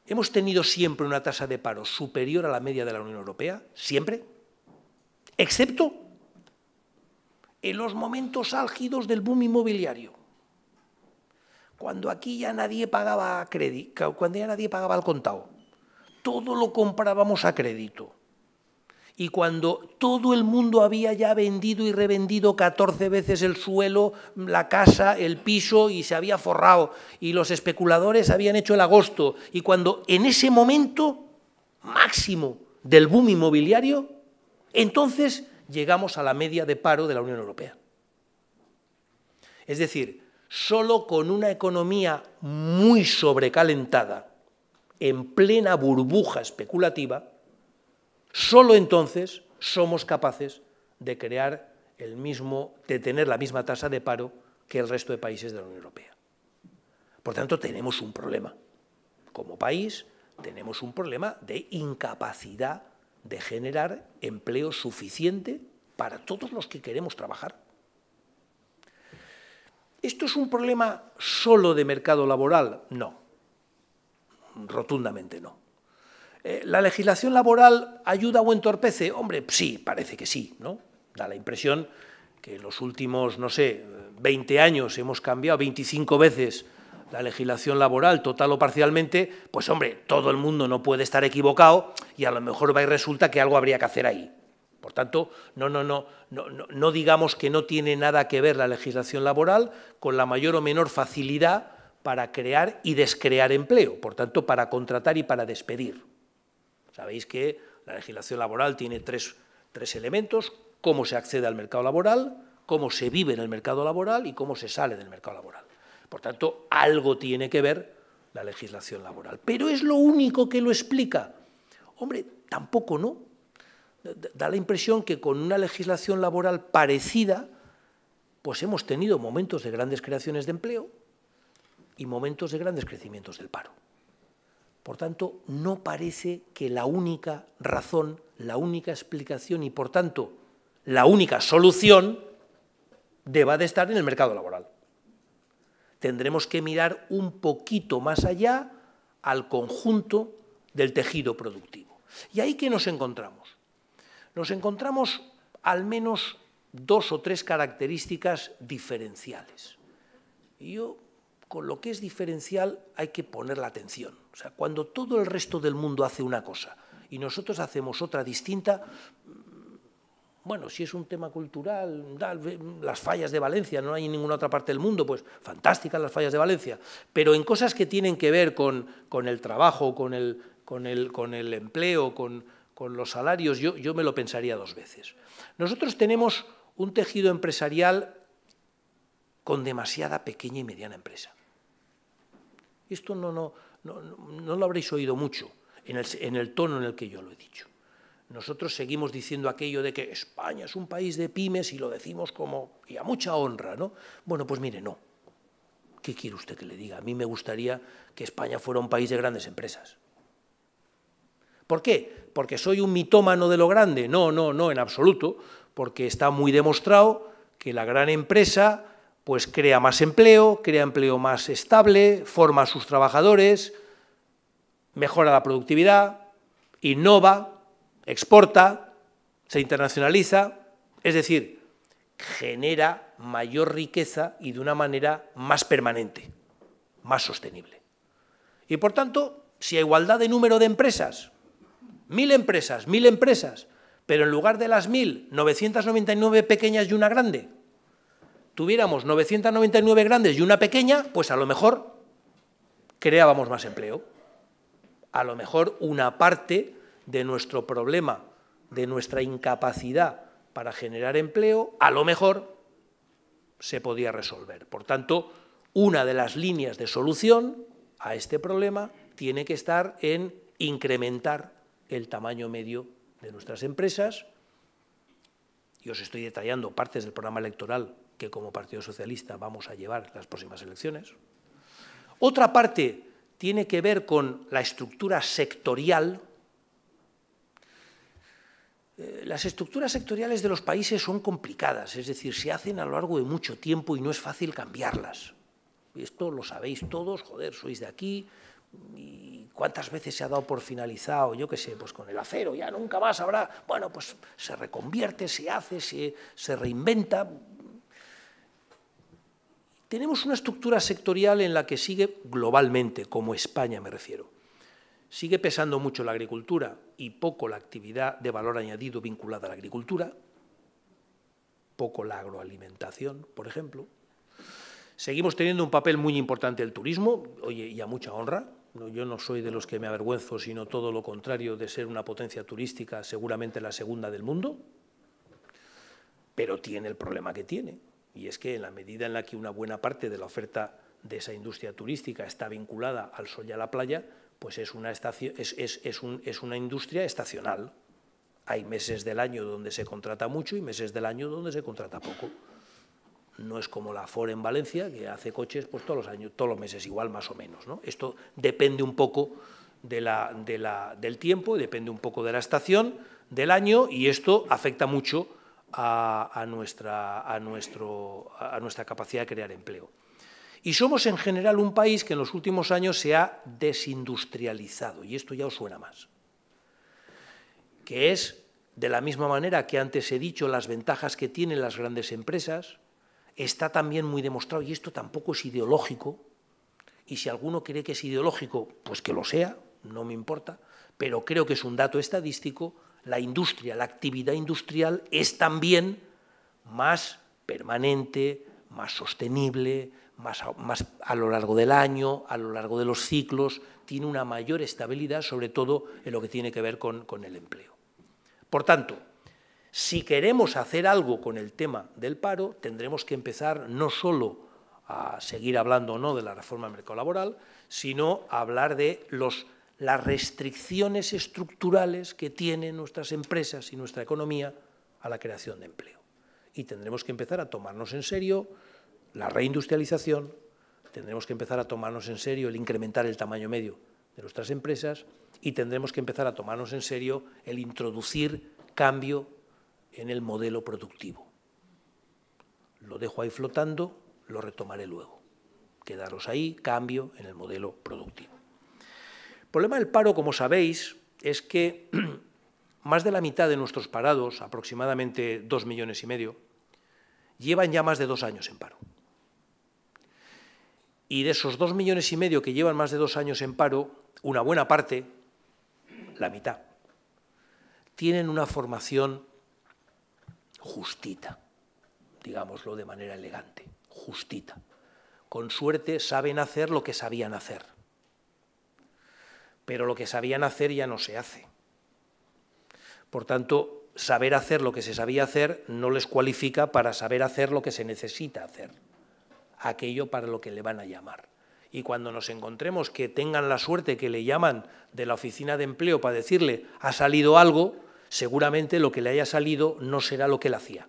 Hemos tenido siempre una tasa de paro superior a la media de la Unión Europea, siempre, excepto en los momentos álgidos del boom inmobiliario, cuando aquí ya nadie pagaba crédito, cuando ya nadie pagaba al contado, todo lo comprábamos a crédito y cuando todo el mundo había ya vendido y revendido 14 veces el suelo, la casa, el piso y se había forrado y los especuladores habían hecho el agosto y cuando en ese momento máximo del boom inmobiliario, entonces llegamos a la media de paro de la Unión Europea. Es decir, solo con una economía muy sobrecalentada, en plena burbuja especulativa, Solo entonces somos capaces de crear el mismo, de tener la misma tasa de paro que el resto de países de la Unión Europea. Por tanto, tenemos un problema. Como país, tenemos un problema de incapacidad de generar empleo suficiente para todos los que queremos trabajar. ¿Esto es un problema solo de mercado laboral? No, rotundamente no. Eh, ¿la legislación laboral ayuda o entorpece? Hombre, sí, parece que sí, ¿no? Da la impresión que en los últimos, no sé, 20 años hemos cambiado 25 veces la legislación laboral, total o parcialmente, pues hombre, todo el mundo no puede estar equivocado y a lo mejor va y resulta que algo habría que hacer ahí. Por tanto, no, no, no, no digamos que no tiene nada que ver la legislación laboral con la mayor o menor facilidad para crear y descrear empleo, por tanto, para contratar y para despedir. Sabéis que la legislación laboral tiene tres, tres elementos, cómo se accede al mercado laboral, cómo se vive en el mercado laboral y cómo se sale del mercado laboral. Por tanto, algo tiene que ver la legislación laboral. Pero es lo único que lo explica. Hombre, tampoco no. Da la impresión que con una legislación laboral parecida, pues hemos tenido momentos de grandes creaciones de empleo y momentos de grandes crecimientos del paro. Por tanto, no parece que la única razón, la única explicación y, por tanto, la única solución deba de estar en el mercado laboral. Tendremos que mirar un poquito más allá al conjunto del tejido productivo. ¿Y ahí qué nos encontramos? Nos encontramos al menos dos o tres características diferenciales. Y yo, con lo que es diferencial, hay que poner la atención. O sea, cuando todo el resto del mundo hace una cosa y nosotros hacemos otra distinta, mm, bueno, si es un tema cultural, mm, las fallas de Valencia, no hay en ninguna otra parte del mundo, pues fantásticas las fallas de Valencia, pero en cosas que tienen que ver con, el trabajo, con el, empleo, con, los salarios, yo, yo me lo pensaría dos veces. Nosotros tenemos un tejido empresarial con demasiada pequeña y mediana empresa. Esto no, no, no, lo habréis oído mucho en el, en el tono en el que yo lo he dicho. Nosotros seguimos diciendo aquello de que España es un país de pymes y lo decimos como, y a mucha honra, ¿no? Bueno, pues mire, no. ¿Qué quiere usted que le diga? A mí me gustaría que España fuera un país de grandes empresas. ¿Por qué? ¿Porque soy un mitómano de lo grande? No, no, no, en absoluto, porque está muy demostrado que la gran empresa pues crea más empleo, crea empleo más estable, forma a sus trabajadores, mejora la productividad, innova, exporta, se internacionaliza, es decir, genera mayor riqueza y de una manera más permanente, más sostenible. Y por tanto, si hay igualdad de número de empresas, mil empresas, mil empresas, pero en lugar de las mil, 999 pequeñas y una grande, tuviéramos 999 grandes y una pequeña, pues a lo mejor creábamos más empleo. A lo mejor una parte de nuestro problema, de nuestra incapacidad para generar empleo, a lo mejor se podía resolver. Por tanto, una de las líneas de solución a este problema tiene que estar en incrementar el tamaño medio de nuestras empresas. Y os estoy detallando partes del programa electoral que como Partido Socialista vamos a llevar las próximas elecciones. Otra parte tiene que ver con la estructura sectorial. Eh, las estructuras sectoriales de los países son complicadas, es decir, se hacen a lo largo de mucho tiempo y no es fácil cambiarlas. Esto lo sabéis todos, joder, sois de aquí, y cuántas veces se ha dado por finalizado, yo qué sé, pues con el acero, ya nunca más habrá, bueno, pues se reconvierte, se hace, se, se reinventa, tenemos una estructura sectorial en la que sigue globalmente, como España me refiero, sigue pesando mucho la agricultura y poco la actividad de valor añadido vinculada a la agricultura, poco la agroalimentación, por ejemplo. Seguimos teniendo un papel muy importante el turismo, oye, y a mucha honra. Yo no soy de los que me avergüenzo, sino todo lo contrario de ser una potencia turística, seguramente la segunda del mundo, pero tiene el problema que tiene y es que en la medida en la que una buena parte de la oferta de esa industria turística está vinculada al sol y a la playa, pues es una, industria estacional. Hay meses del año donde se contrata mucho y meses del año donde se contrata poco. No es como la Ford en Valencia, que hace coches pues, todos, los años, todos los meses igual, más o menos. Esto depende un poco del tiempo, depende un poco de la estación, del año, y esto afecta mucho a, nuestra, a nuestra capacidad de crear empleo. Y somos en general un país que en los últimos años se ha desindustrializado, y esto ya os suena más, que es, de la misma manera que antes he dicho, las ventajas que tienen las grandes empresas, está también muy demostrado, y esto tampoco es ideológico, y si alguno cree que es ideológico, pues que lo sea, no me importa, pero creo que es un dato estadístico, la industria, la actividad industrial es también más permanente, más sostenible, más a, lo largo del año, a lo largo de los ciclos, tiene una mayor estabilidad, sobre todo en lo que tiene que ver con, con el empleo. Por tanto, si queremos hacer algo con el tema del paro, tendremos que empezar no solo a seguir hablando o no de la reforma del mercado laboral, sino a hablar de los las restricciones estructurales que tienen nuestras empresas y nuestra economía a la creación de empleo. Y tendremos que empezar a tomarnos en serio la reindustrialización, tendremos que empezar a tomarnos en serio el incrementar el tamaño medio de nuestras empresas y tendremos que empezar a tomarnos en serio el introducir cambio en el modelo productivo. Lo dejo ahí flotando, lo retomaré luego. Quedaros ahí, cambio en el modelo productivo. El problema del paro, como sabéis, es que más de la mitad de nuestros parados, aproximadamente dos millones y medio, llevan ya más de dos años en paro. Y de esos dos millones y medio que llevan más de dos años en paro, una buena parte, la mitad, tienen una formación justita, digámoslo de manera elegante, justita. Con suerte saben hacer lo que sabían hacer pero lo que sabían hacer ya no se hace. Por tanto, saber hacer lo que se sabía hacer no les cualifica para saber hacer lo que se necesita hacer, aquello para lo que le van a llamar. Y cuando nos encontremos que tengan la suerte que le llaman de la oficina de empleo para decirle ha salido algo, seguramente lo que le haya salido no será lo que él hacía.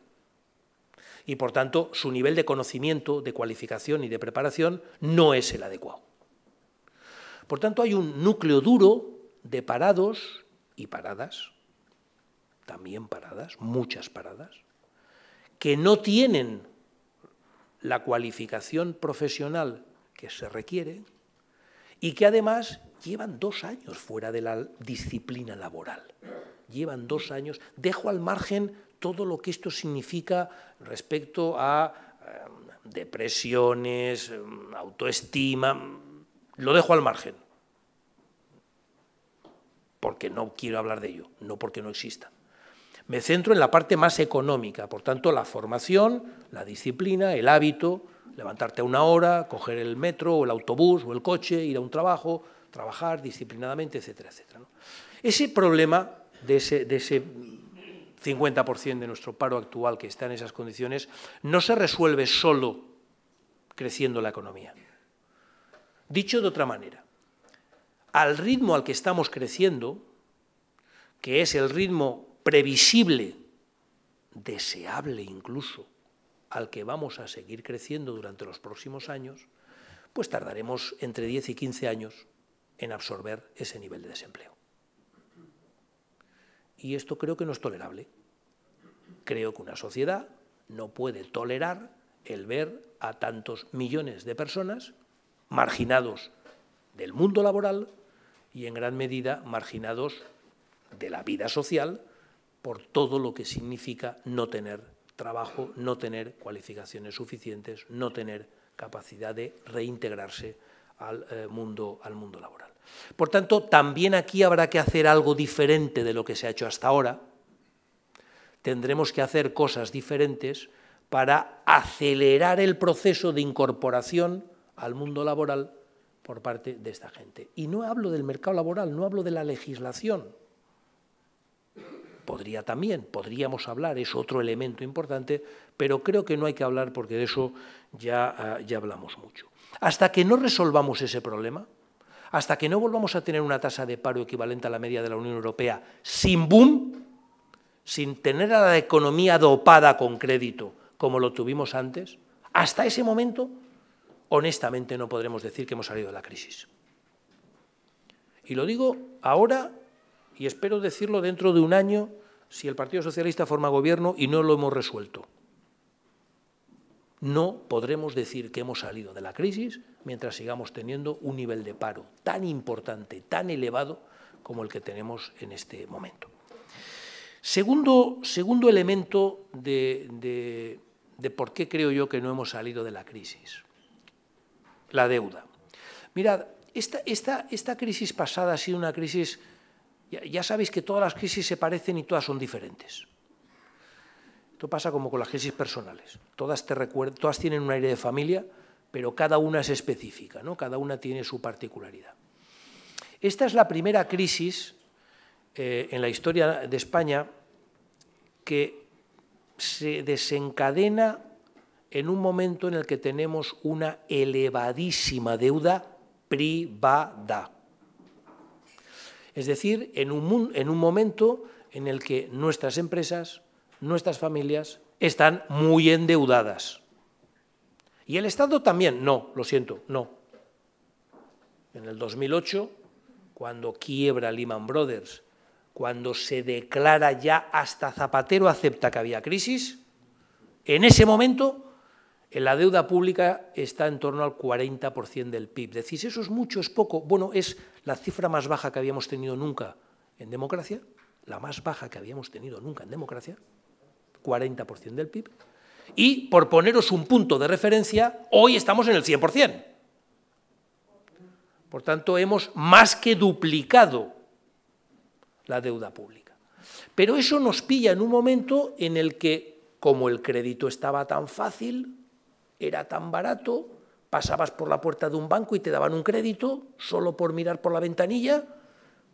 Y por tanto, su nivel de conocimiento, de cualificación y de preparación no es el adecuado. Por tanto, hay un núcleo duro de parados y paradas, también paradas, muchas paradas, que no tienen la cualificación profesional que se requiere y que además llevan dos años fuera de la disciplina laboral. Llevan dos años. Dejo al margen todo lo que esto significa respecto a em, depresiones, em, autoestima, lo dejo al margen. Porque no quiero hablar de ello, no porque no exista. Me centro en la parte más económica, por tanto, la formación, la disciplina, el hábito, levantarte a una hora, coger el metro o el autobús o el coche, ir a un trabajo, trabajar disciplinadamente, etcétera, etcétera. Ese problema de ese, de ese 50% de nuestro paro actual que está en esas condiciones no se resuelve solo creciendo la economía. Dicho de otra manera, al ritmo al que estamos creciendo, que es el ritmo previsible, deseable incluso, al que vamos a seguir creciendo durante los próximos años, pues tardaremos entre 10 y 15 años en absorber ese nivel de desempleo. Y esto creo que no es tolerable. Creo que una sociedad no puede tolerar el ver a tantos millones de personas marginados del mundo laboral y en gran medida marginados de la vida social por todo lo que significa no tener trabajo, no tener cualificaciones suficientes, no tener capacidad de reintegrarse al, eh, mundo, al mundo laboral. Por tanto, también aquí habrá que hacer algo diferente de lo que se ha hecho hasta ahora. Tendremos que hacer cosas diferentes para acelerar el proceso de incorporación al mundo laboral por parte de esta gente. Y no hablo del mercado laboral, no hablo de la legislación. Podría también, podríamos hablar, es otro elemento importante, pero creo que no hay que hablar porque de eso ya, ah, ya hablamos mucho. Hasta que no resolvamos ese problema, hasta que no volvamos a tener una tasa de paro equivalente a la media de la Unión Europea sin boom, sin tener a la economía dopada con crédito como lo tuvimos antes, hasta ese momento honestamente no podremos decir que hemos salido de la crisis. Y lo digo ahora y espero decirlo dentro de un año si el Partido Socialista forma gobierno y no lo hemos resuelto. No podremos decir que hemos salido de la crisis mientras sigamos teniendo un nivel de paro tan importante, tan elevado como el que tenemos en este momento. Segundo, elemento de por qué creo yo que no hemos salido de la crisis la deuda. Mirad, esta, esta, esta crisis pasada ha sido una crisis, ya, sabéis que todas las crisis se parecen y todas son diferentes. Esto pasa como con las crisis personales. Todas, te todas tienen un aire de familia, pero cada una es específica, ¿no? cada una tiene su particularidad. Esta es la primera crisis eh, en la historia de España que se desencadena en un momento en el que tenemos una elevadísima deuda privada. Es decir, en un, en un momento en el que nuestras empresas, nuestras familias están muy endeudadas. Y el Estado también, no, lo siento, no. En el 2008, cuando quiebra Lehman Brothers, cuando se declara ya hasta Zapatero acepta que había crisis, en ese momento la deuda pública está en torno al 40% del PIB. Decís, ¿eso es mucho, es poco? Bueno, es la cifra más baja que habíamos tenido nunca en democracia, la más baja que habíamos tenido nunca en democracia, 40% del PIB. Y por poneros un punto de referencia, hoy estamos en el 100%. Por tanto, hemos más que duplicado la deuda pública. Pero eso nos pilla en un momento en el que, como el crédito estaba tan fácil, era tan barato, pasabas por la puerta de un banco y te daban un crédito solo por mirar por la ventanilla,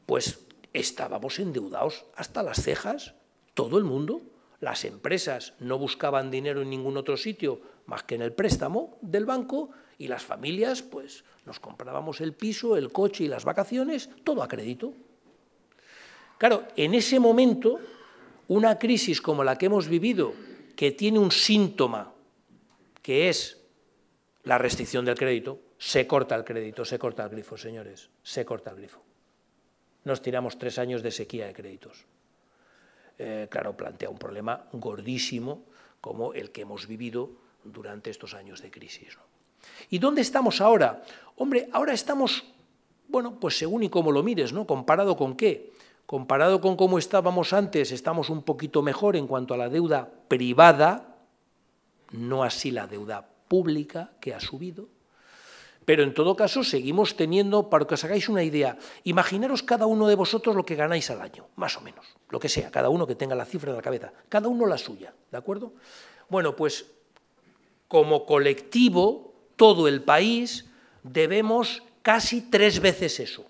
pues estábamos endeudados hasta las cejas, todo el mundo. Las empresas no buscaban dinero en ningún otro sitio más que en el préstamo del banco y las familias pues nos comprábamos el piso, el coche y las vacaciones, todo a crédito. Claro, en ese momento, una crisis como la que hemos vivido, que tiene un síntoma que es la restricción del crédito, se corta el crédito, se corta el grifo, señores, se corta el grifo. Nos tiramos tres años de sequía de créditos. Eh, claro, plantea un problema gordísimo como el que hemos vivido durante estos años de crisis. ¿Y dónde estamos ahora? Hombre, ahora estamos, bueno, pues según y cómo lo mires, ¿no? ¿Comparado con qué? Comparado con cómo estábamos antes, estamos un poquito mejor en cuanto a la deuda privada, no así la deuda pública que ha subido. Pero en todo caso seguimos teniendo, para que os hagáis una idea, imaginaros cada uno de vosotros lo que ganáis al año, más o menos, lo que sea, cada uno que tenga la cifra en la cabeza, cada uno la suya, ¿de acuerdo? Bueno, pues como colectivo, todo el país, debemos casi tres veces eso,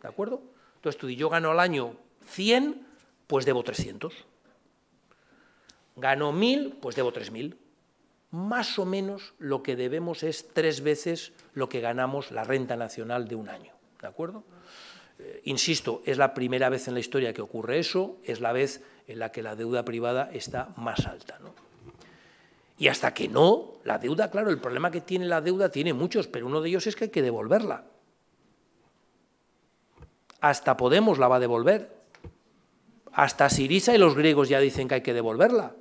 ¿de acuerdo? Entonces tú y yo gano al año 100, pues debo 300. Ganó mil, pues debo tres mil. Más o menos lo que debemos es tres veces lo que ganamos la renta nacional de un año. ¿De acuerdo? Eh, insisto, es la primera vez en la historia que ocurre eso, es la vez en la que la deuda privada está más alta. ¿no? Y hasta que no, la deuda, claro, el problema que tiene la deuda tiene muchos, pero uno de ellos es que hay que devolverla. Hasta Podemos la va a devolver. Hasta Sirisa y los griegos ya dicen que hay que devolverla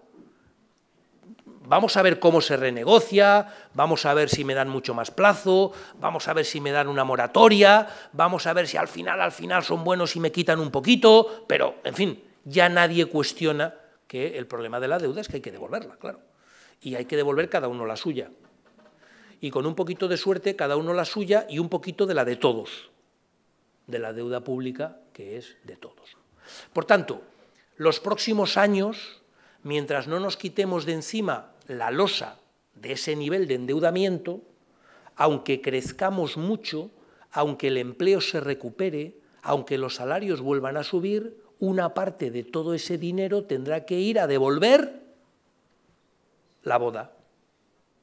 vamos a ver cómo se renegocia, vamos a ver si me dan mucho más plazo, vamos a ver si me dan una moratoria, vamos a ver si al final, al final son buenos y me quitan un poquito, pero, en fin, ya nadie cuestiona que el problema de la deuda es que hay que devolverla, claro. Y hay que devolver cada uno la suya. Y con un poquito de suerte, cada uno la suya y un poquito de la de todos, de la deuda pública que es de todos. Por tanto, los próximos años, mientras no nos quitemos de encima la losa de ese nivel de endeudamiento, aunque crezcamos mucho, aunque el empleo se recupere, aunque los salarios vuelvan a subir, una parte de todo ese dinero tendrá que ir a devolver la boda,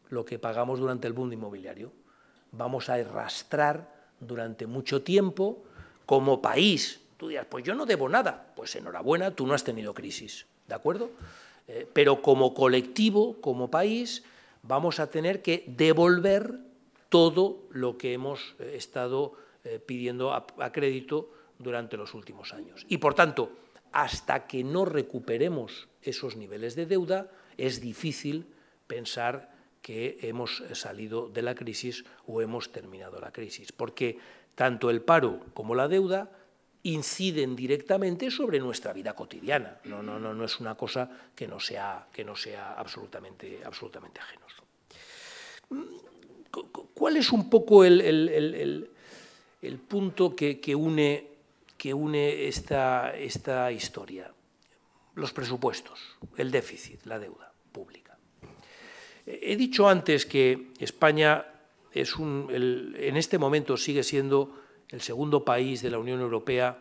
lo que pagamos durante el boom inmobiliario. Vamos a arrastrar durante mucho tiempo como país. Tú dirás, pues yo no debo nada. Pues enhorabuena, tú no has tenido crisis, ¿de acuerdo? Eh, pero como colectivo, como país, vamos a tener que devolver todo lo que hemos eh, estado eh, pidiendo a crédito durante los últimos años. Y, por tanto, hasta que no recuperemos esos niveles de deuda, es difícil pensar que hemos salido de la crisis o hemos terminado la crisis, porque tanto el paro como la deuda inciden directamente sobre nuestra vida cotidiana. No, no, no, es una cosa que no sea, que no sea absolutamente, absolutamente ajenos. Mm, ¿Cuál es un poco el, punto que, une, que une esta, esta historia? Los presupuestos, el déficit, la deuda pública. He dicho antes que España es un, en este momento sigue siendo el segundo país de la Unión Europea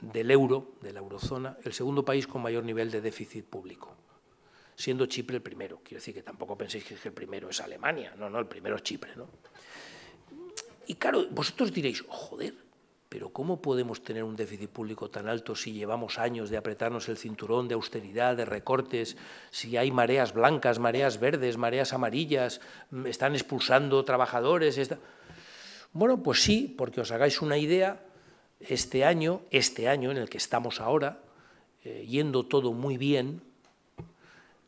del euro, de la eurozona, el segundo país con mayor nivel de déficit público, siendo Chipre el primero. Quiero decir que tampoco penséis que el primero es Alemania, no, no, el primero es Chipre. ¿no? Y claro, vosotros diréis, joder, pero ¿cómo podemos tener un déficit público tan alto si llevamos años de apretarnos el cinturón de austeridad, de recortes, si hay mareas blancas, mareas verdes, mareas amarillas, están expulsando trabajadores? Está... Bueno, pues sí, porque os hagáis una idea, este año, este año en el que estamos ahora, eh, yendo todo muy bien,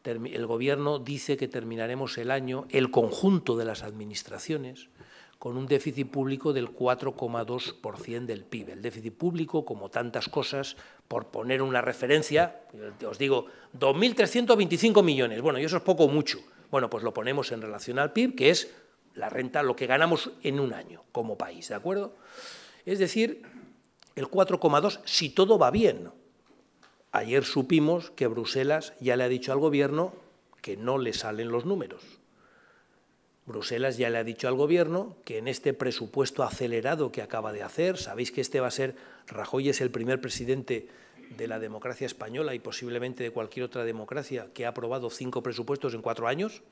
el Gobierno dice que terminaremos el año, el conjunto de las administraciones, con un déficit público del 4,2% del PIB. El déficit público, como tantas cosas, por poner una referencia, eh, os digo, 2.325 millones. Bueno, y eso es poco o mucho. Bueno, pues lo ponemos en relación al PIB, que es la renta, lo que ganamos en un año como país, ¿de acuerdo? Es decir, el 4,2 si todo va bien. Ayer supimos que Bruselas ya le ha dicho al Gobierno que no le salen los números. Bruselas ya le ha dicho al Gobierno que en este presupuesto acelerado que acaba de hacer, sabéis que este va a ser, Rajoy es el primer presidente de la democracia española y posiblemente de cualquier otra democracia que ha aprobado cinco presupuestos en cuatro años,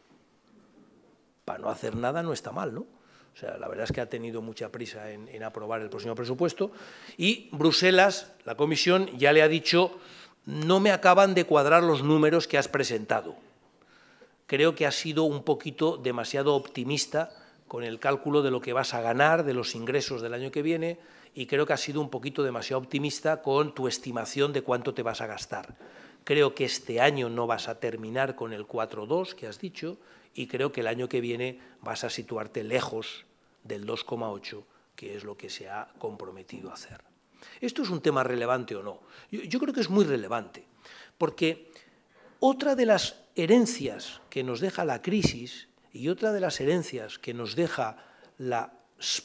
no hacer nada no está mal, ¿no? O sea, la verdad es que ha tenido mucha prisa en, aprobar el próximo presupuesto. Y Bruselas, la comisión, ya le ha dicho, no me acaban de cuadrar los números que has presentado. Creo que has sido un poquito demasiado optimista con el cálculo de lo que vas a ganar, de los ingresos del año que viene, y creo que has sido un poquito demasiado optimista con tu estimación de cuánto te vas a gastar. Creo que este año no vas a terminar con el 4.2 que has dicho, y creo que el año que viene vas a situarte lejos del 2,8, que es lo que se ha comprometido a hacer. ¿Esto es un tema relevante o no? Yo, creo que es muy relevante, porque otra de las herencias que nos deja la crisis y otra de las herencias que nos deja las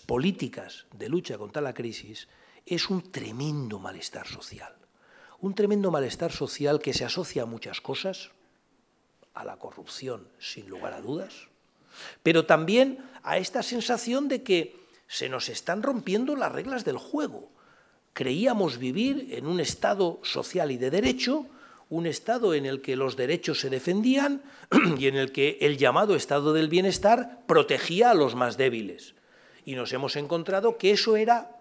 políticas de lucha contra la crisis es un tremendo malestar social. Un tremendo malestar social que se asocia a muchas cosas, a la corrupción, sin lugar a dudas, pero también a esta sensación de que se nos están rompiendo las reglas del juego. Creíamos vivir en un Estado social y de derecho, un Estado en el que los derechos se defendían y en el que el llamado Estado del Bienestar protegía a los más débiles. Y nos hemos encontrado que eso era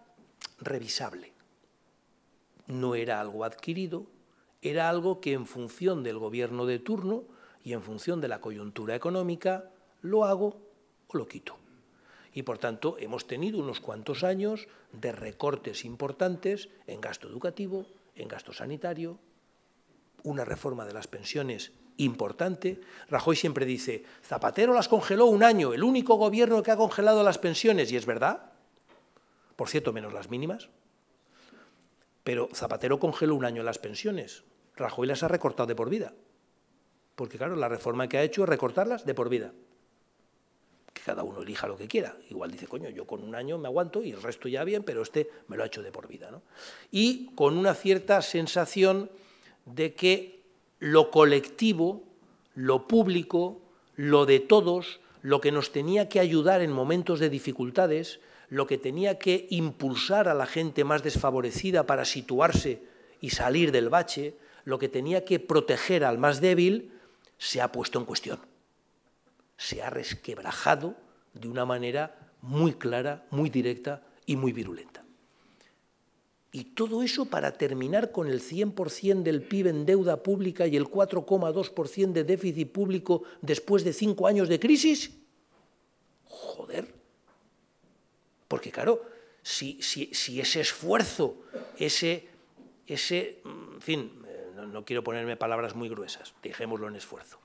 revisable. No era algo adquirido, era algo que en función del gobierno de turno y en función de la coyuntura económica lo hago o lo quito. Y por tanto hemos tenido unos cuantos años de recortes importantes en gasto educativo, en gasto sanitario, una reforma de las pensiones importante. Rajoy siempre dice, Zapatero las congeló un año, el único gobierno que ha congelado las pensiones, y es verdad, por cierto, menos las mínimas. Pero Zapatero congeló un año las pensiones, Rajoy las ha recortado de por vida. Porque claro, la reforma que ha hecho es recortarlas de por vida. Que cada uno elija lo que quiera. Igual dice, coño, yo con un año me aguanto y el resto ya bien, pero este me lo ha hecho de por vida. Y con una cierta sensación de que lo colectivo, lo público, lo de todos, lo que nos tenía que ayudar en momentos de dificultades, lo que tenía que impulsar a la gente más desfavorecida para situarse y salir del bache, lo que tenía que proteger al más débil, se ha puesto en cuestión. Se ha resquebrajado de una manera muy clara, muy directa y muy virulenta. Y todo eso para terminar con el 100% del PIB en deuda pública y el 4,2% de déficit público después de cinco años de crisis. Joder. Porque claro, si, si, si ese esfuerzo, ese, ese en fin, no quiero ponerme palabras muy gruesas, dejémoslo en esfuerzo,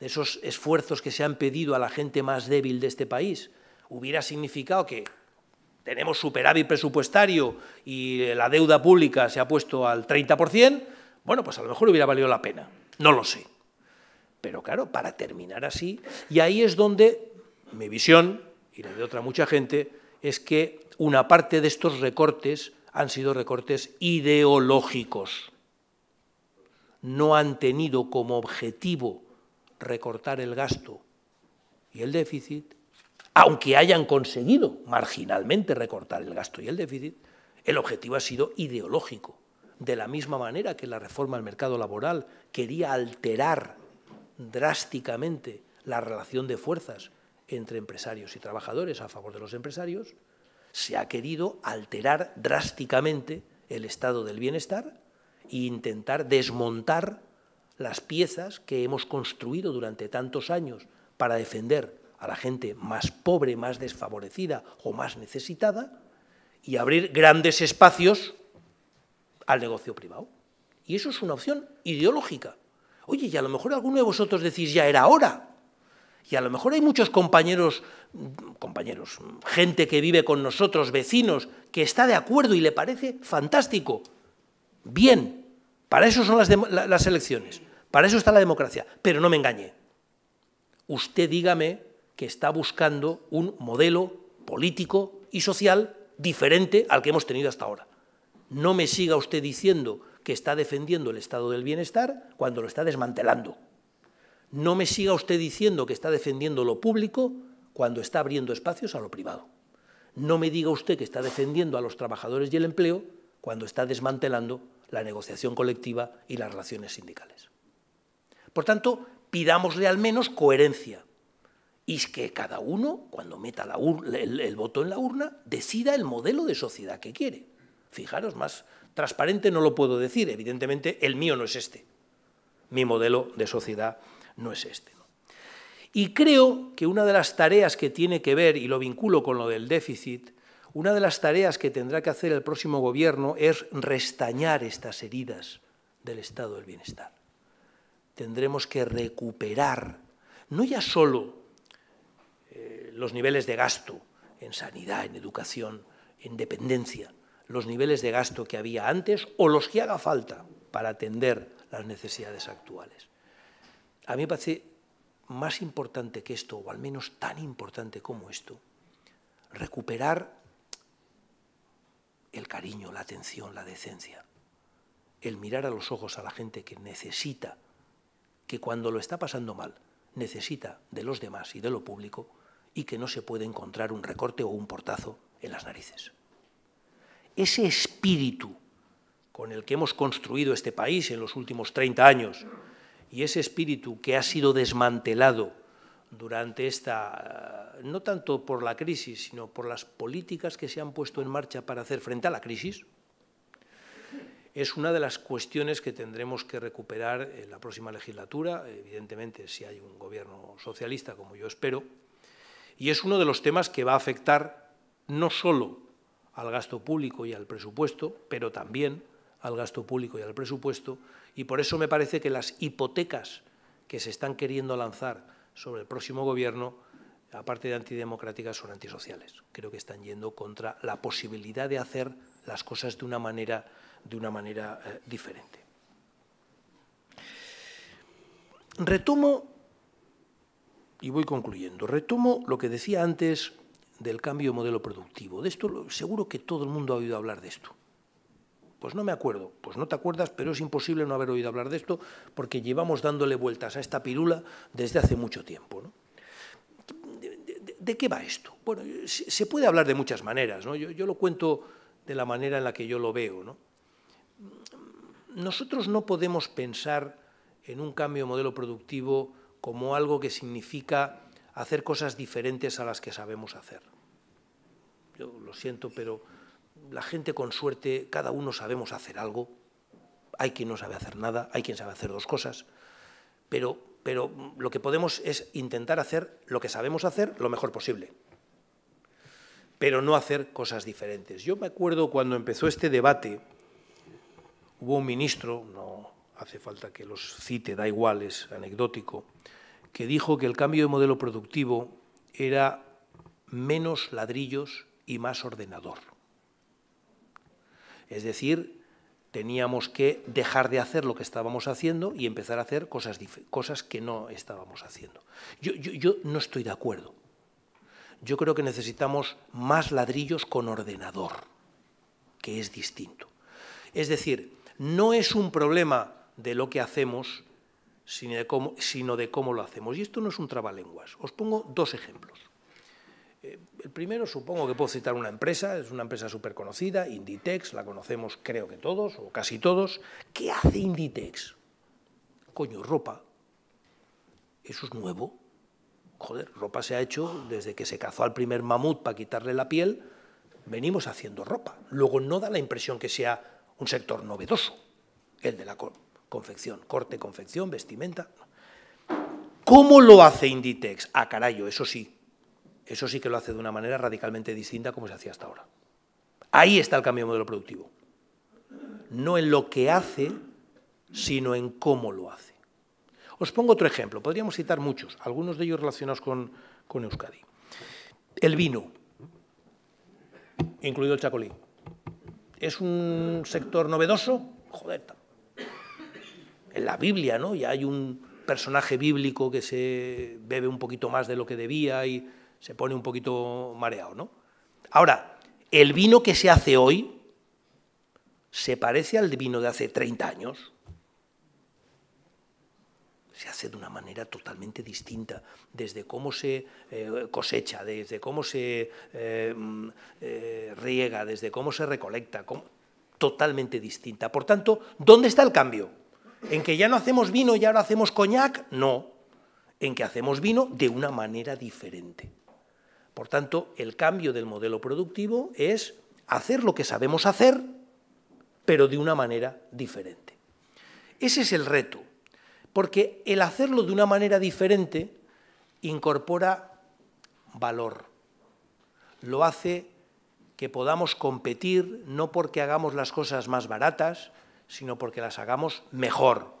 de esos esfuerzos que se han pedido a la gente más débil de este país, hubiera significado que tenemos superávit presupuestario y la deuda pública se ha puesto al 30%, bueno, pues a lo mejor hubiera valido la pena, no lo sé. Pero claro, para terminar así, y ahí es donde mi visión, y la de otra mucha gente, es que una parte de estos recortes han sido recortes ideológicos no han tenido como objetivo recortar el gasto y el déficit, aunque hayan conseguido marginalmente recortar el gasto y el déficit, el objetivo ha sido ideológico. De la misma manera que la reforma del mercado laboral quería alterar drásticamente la relación de fuerzas entre empresarios y trabajadores a favor de los empresarios, se ha querido alterar drásticamente el estado del bienestar e intentar desmontar las piezas que hemos construido durante tantos años para defender a la gente más pobre, más desfavorecida o más necesitada y abrir grandes espacios al negocio privado. Y eso es una opción ideológica. Oye, y a lo mejor alguno de vosotros decís, ya era hora. Y a lo mejor hay muchos compañeros, compañeros, gente que vive con nosotros, vecinos, que está de acuerdo y le parece fantástico. Bien, para eso son las, elecciones, para eso está la democracia, pero no me engañe. Usted dígame que está buscando un modelo político y social diferente al que hemos tenido hasta ahora. No me siga usted diciendo que está defendiendo el estado del bienestar cuando lo está desmantelando. No me siga usted diciendo que está defendiendo lo público cuando está abriendo espacios a lo privado. No me diga usted que está defendiendo a los trabajadores y el empleo cuando está desmantelando la negociación colectiva y las relaciones sindicales. Por tanto, pidámosle al menos coherencia y que cada uno, cuando meta el, voto en la urna, decida el modelo de sociedad que quiere. Fijaros, más transparente no lo puedo decir, evidentemente el mío no es este, mi modelo de sociedad no es este. Y creo que una de las tareas que tiene que ver, y lo vinculo con lo del déficit, una de las tareas que tendrá que hacer el próximo gobierno es restañar estas heridas del estado del bienestar. Tendremos que recuperar, no ya solo eh, los niveles de gasto en sanidad, en educación, en dependencia, los niveles de gasto que había antes o los que haga falta para atender las necesidades actuales. A mí me parece más importante que esto, o al menos tan importante como esto, recuperar el cariño, la atención, la decencia, el mirar a los ojos a la gente que necesita, que cuando lo está pasando mal, necesita de los demás y de lo público y que no se puede encontrar un recorte o un portazo en las narices. Ese espíritu con el que hemos construido este país en los últimos 30 años y ese espíritu que ha sido desmantelado durante esta, no tanto por la crisis, sino por las políticas que se han puesto en marcha para hacer frente a la crisis, es una de las cuestiones que tendremos que recuperar en la próxima legislatura, evidentemente si hay un gobierno socialista, como yo espero, y es uno de los temas que va a afectar no solo al gasto público y al presupuesto, pero también al gasto público y al presupuesto, y por eso me parece que las hipotecas que se están queriendo lanzar sobre el próximo gobierno, aparte de antidemocráticas, son antisociales. Creo que están yendo contra la posibilidad de hacer las cosas de una manera, de una manera eh, diferente. Retomo, y voy concluyendo, retomo lo que decía antes del cambio de modelo productivo. De esto seguro que todo el mundo ha oído hablar de esto. Pues no me acuerdo. Pues no te acuerdas, pero es imposible no haber oído hablar de esto porque llevamos dándole vueltas a esta pirula desde hace mucho tiempo. ¿De, qué va esto? Bueno, se puede hablar de muchas maneras. Yo, lo cuento de la manera en la que yo lo veo. ¿no? Nosotros no podemos pensar en un cambio de modelo productivo como algo que significa hacer cosas diferentes a las que sabemos hacer. Yo lo siento, pero la gente con suerte, cada uno sabemos hacer algo, hay quien no sabe hacer nada, hay quien sabe hacer dos cosas, pero, pero lo que podemos es intentar hacer lo que sabemos hacer lo mejor posible, pero no hacer cosas diferentes. Yo me acuerdo cuando empezó este debate, hubo un ministro, no hace falta que los cite, da igual, es anecdótico, que dijo que el cambio de modelo productivo era menos ladrillos y más ordenador. Es decir, teníamos que dejar de hacer lo que estábamos haciendo y empezar a hacer cosas, cosas que no estábamos haciendo. Yo, no estoy de acuerdo. Yo creo que necesitamos más ladrillos con ordenador, que es distinto. Es decir, no es un problema de lo que hacemos, sino de cómo, sino de cómo lo hacemos. Y esto no es un trabalenguas. Os pongo dos ejemplos. Eh, el primero supongo que puedo citar una empresa, es una empresa súper conocida, Inditex, la conocemos creo que todos o casi todos. ¿Qué hace Inditex? Coño, ropa. Eso es nuevo. Joder, ropa se ha hecho desde que se cazó al primer mamut para quitarle la piel, venimos haciendo ropa. Luego no da la impresión que sea un sector novedoso, el de la confección, corte, confección, vestimenta. ¿Cómo lo hace Inditex? Ah, carayo, eso sí, eso sí que lo hace de una manera radicalmente distinta como se hacía hasta ahora. Ahí está el cambio de modelo productivo. No en lo que hace, sino en cómo lo hace. Os pongo otro ejemplo. Podríamos citar muchos, algunos de ellos relacionados con, con Euskadi. El vino, incluido el chacolí. ¿Es un sector novedoso? Joder, en la Biblia, ¿no? Ya hay un personaje bíblico que se bebe un poquito más de lo que debía y se pone un poquito mareado, ¿no? Ahora, el vino que se hace hoy se parece al vino de hace 30 años. Se hace de una manera totalmente distinta, desde cómo se eh, cosecha, desde cómo se eh, mm, eh, riega, desde cómo se recolecta, totalmente distinta. Por tanto, ¿dónde está el cambio? ¿En que ya no hacemos vino y ahora hacemos coñac? No, en que hacemos vino de una manera diferente. Por tanto, el cambio del modelo productivo es hacer lo que sabemos hacer, pero de una manera diferente. Ese es el reto, porque el hacerlo de una manera diferente incorpora valor, lo hace que podamos competir no porque hagamos las cosas más baratas, sino porque las hagamos mejor,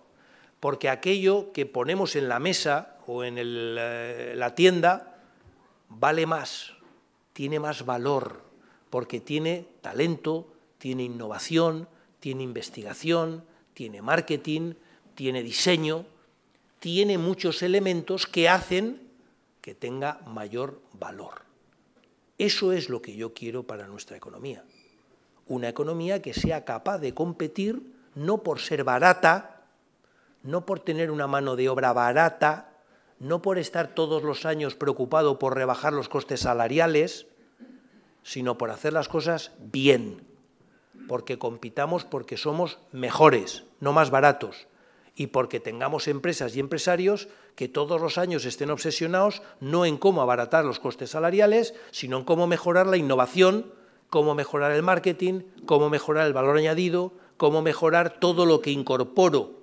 porque aquello que ponemos en la mesa o en eh, la tienda vale más, tiene más valor, porque tiene talento, tiene innovación, tiene investigación, tiene marketing, tiene diseño, tiene muchos elementos que hacen que tenga mayor valor. Eso es lo que yo quiero para nuestra economía. Una economía que sea capaz de competir no por ser barata, no por tener una mano de obra barata, no por estar todos los años preocupado por rebajar los costes salariales, sino por hacer las cosas bien, porque compitamos porque somos mejores, no más baratos, y porque tengamos empresas y empresarios que todos los años estén obsesionados no en cómo abaratar los costes salariales, sino en cómo mejorar la innovación, cómo mejorar el marketing, cómo mejorar el valor añadido, cómo mejorar todo lo que incorporo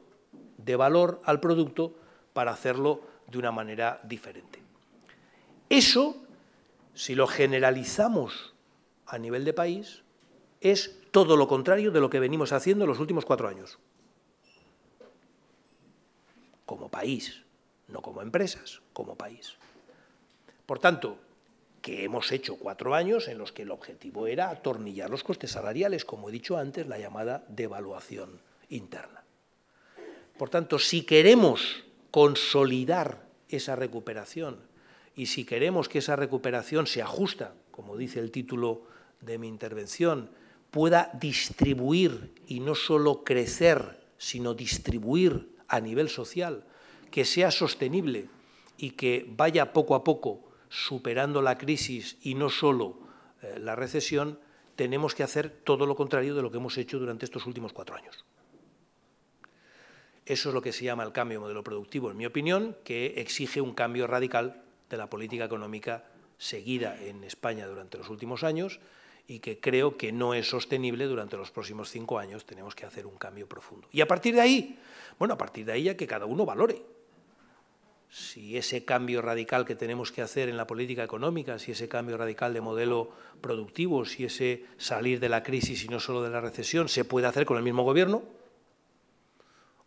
de valor al producto para hacerlo de una manera diferente. Eso, si lo generalizamos a nivel de país, es todo lo contrario de lo que venimos haciendo en los últimos cuatro años. Como país, no como empresas, como país. Por tanto, que hemos hecho cuatro años en los que el objetivo era atornillar los costes salariales, como he dicho antes, la llamada devaluación interna. Por tanto, si queremos consolidar esa recuperación. Y si queremos que esa recuperación se ajusta, como dice el título de mi intervención, pueda distribuir y no solo crecer, sino distribuir a nivel social, que sea sostenible y que vaya poco a poco superando la crisis y no solo eh, la recesión, tenemos que hacer todo lo contrario de lo que hemos hecho durante estos últimos cuatro años. Eso es lo que se llama el cambio de modelo productivo, en mi opinión, que exige un cambio radical de la política económica seguida en España durante los últimos años y que creo que no es sostenible durante los próximos cinco años. Tenemos que hacer un cambio profundo. Y a partir de ahí, bueno, a partir de ahí ya que cada uno valore si ese cambio radical que tenemos que hacer en la política económica, si ese cambio radical de modelo productivo, si ese salir de la crisis y no solo de la recesión, se puede hacer con el mismo gobierno,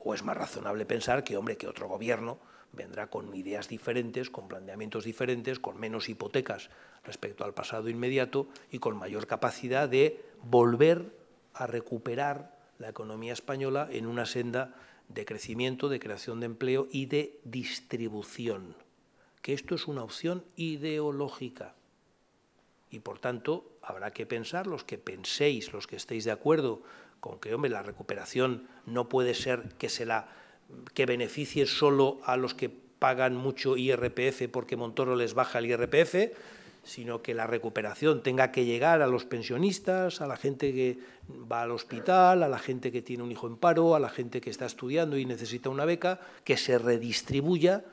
o es más razonable pensar que, hombre, que otro gobierno vendrá con ideas diferentes, con planteamientos diferentes, con menos hipotecas respecto al pasado inmediato y con mayor capacidad de volver a recuperar la economía española en una senda de crecimiento, de creación de empleo y de distribución. Que esto es una opción ideológica y por tanto habrá que pensar, los que penséis, los que estéis de acuerdo con que, hombre, la recuperación no puede ser que se la que beneficie solo a los que pagan mucho IRPF porque Montoro les baja el IRPF, sino que la recuperación tenga que llegar a los pensionistas, a la gente que va al hospital, a la gente que tiene un hijo en paro, a la gente que está estudiando y necesita una beca, que se redistribuya,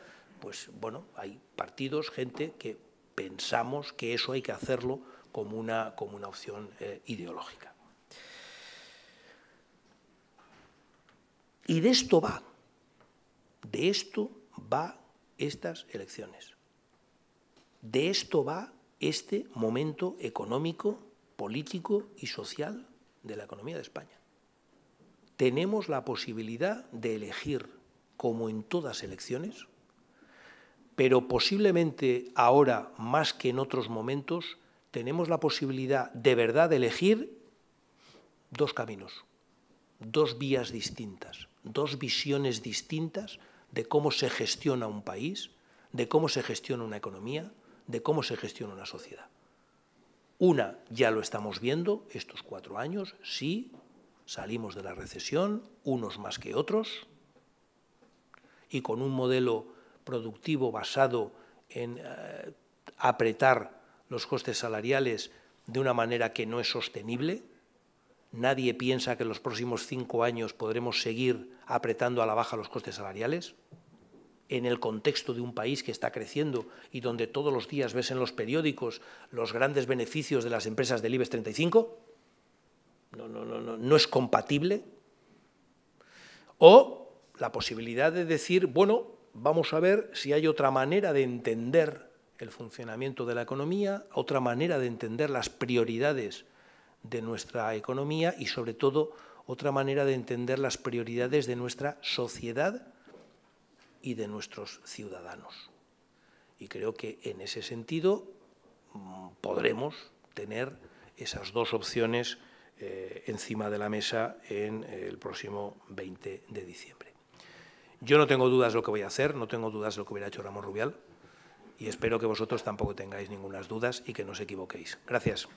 pues bueno, hay partidos, gente que pensamos que eso hay que hacerlo como una, como una opción eh, ideológica. Y de esto va, de esto va estas elecciones. De esto va este momento económico, político y social de la economía de España. Tenemos la posibilidad de elegir, como en todas elecciones, pero posiblemente ahora más que en otros momentos, tenemos la posibilidad de verdad de elegir dos caminos, dos vías distintas dos visiones distintas de cómo se gestiona un país, de cómo se gestiona una economía, de cómo se gestiona una sociedad. Una, ya lo estamos viendo estos cuatro años, sí, salimos de la recesión, unos más que otros, y con un modelo productivo basado en eh, apretar los costes salariales de una manera que no es sostenible, nadie piensa que en los próximos cinco años podremos seguir apretando a la baja los costes salariales, en el contexto de un país que está creciendo y donde todos los días ves en los periódicos los grandes beneficios de las empresas del IBEX 35, no, no, no, no, no es compatible. O la posibilidad de decir, bueno, vamos a ver si hay otra manera de entender el funcionamiento de la economía, otra manera de entender las prioridades de nuestra economía y, sobre todo, otra manera de entender las prioridades de nuestra sociedad y de nuestros ciudadanos. Y creo que en ese sentido mm, podremos tener esas dos opciones eh, encima de la mesa en eh, el próximo 20 de diciembre. Yo no tengo dudas de lo que voy a hacer, no tengo dudas de lo que hubiera hecho Ramón Rubial y espero que vosotros tampoco tengáis ninguna duda y que no os equivoquéis. Gracias.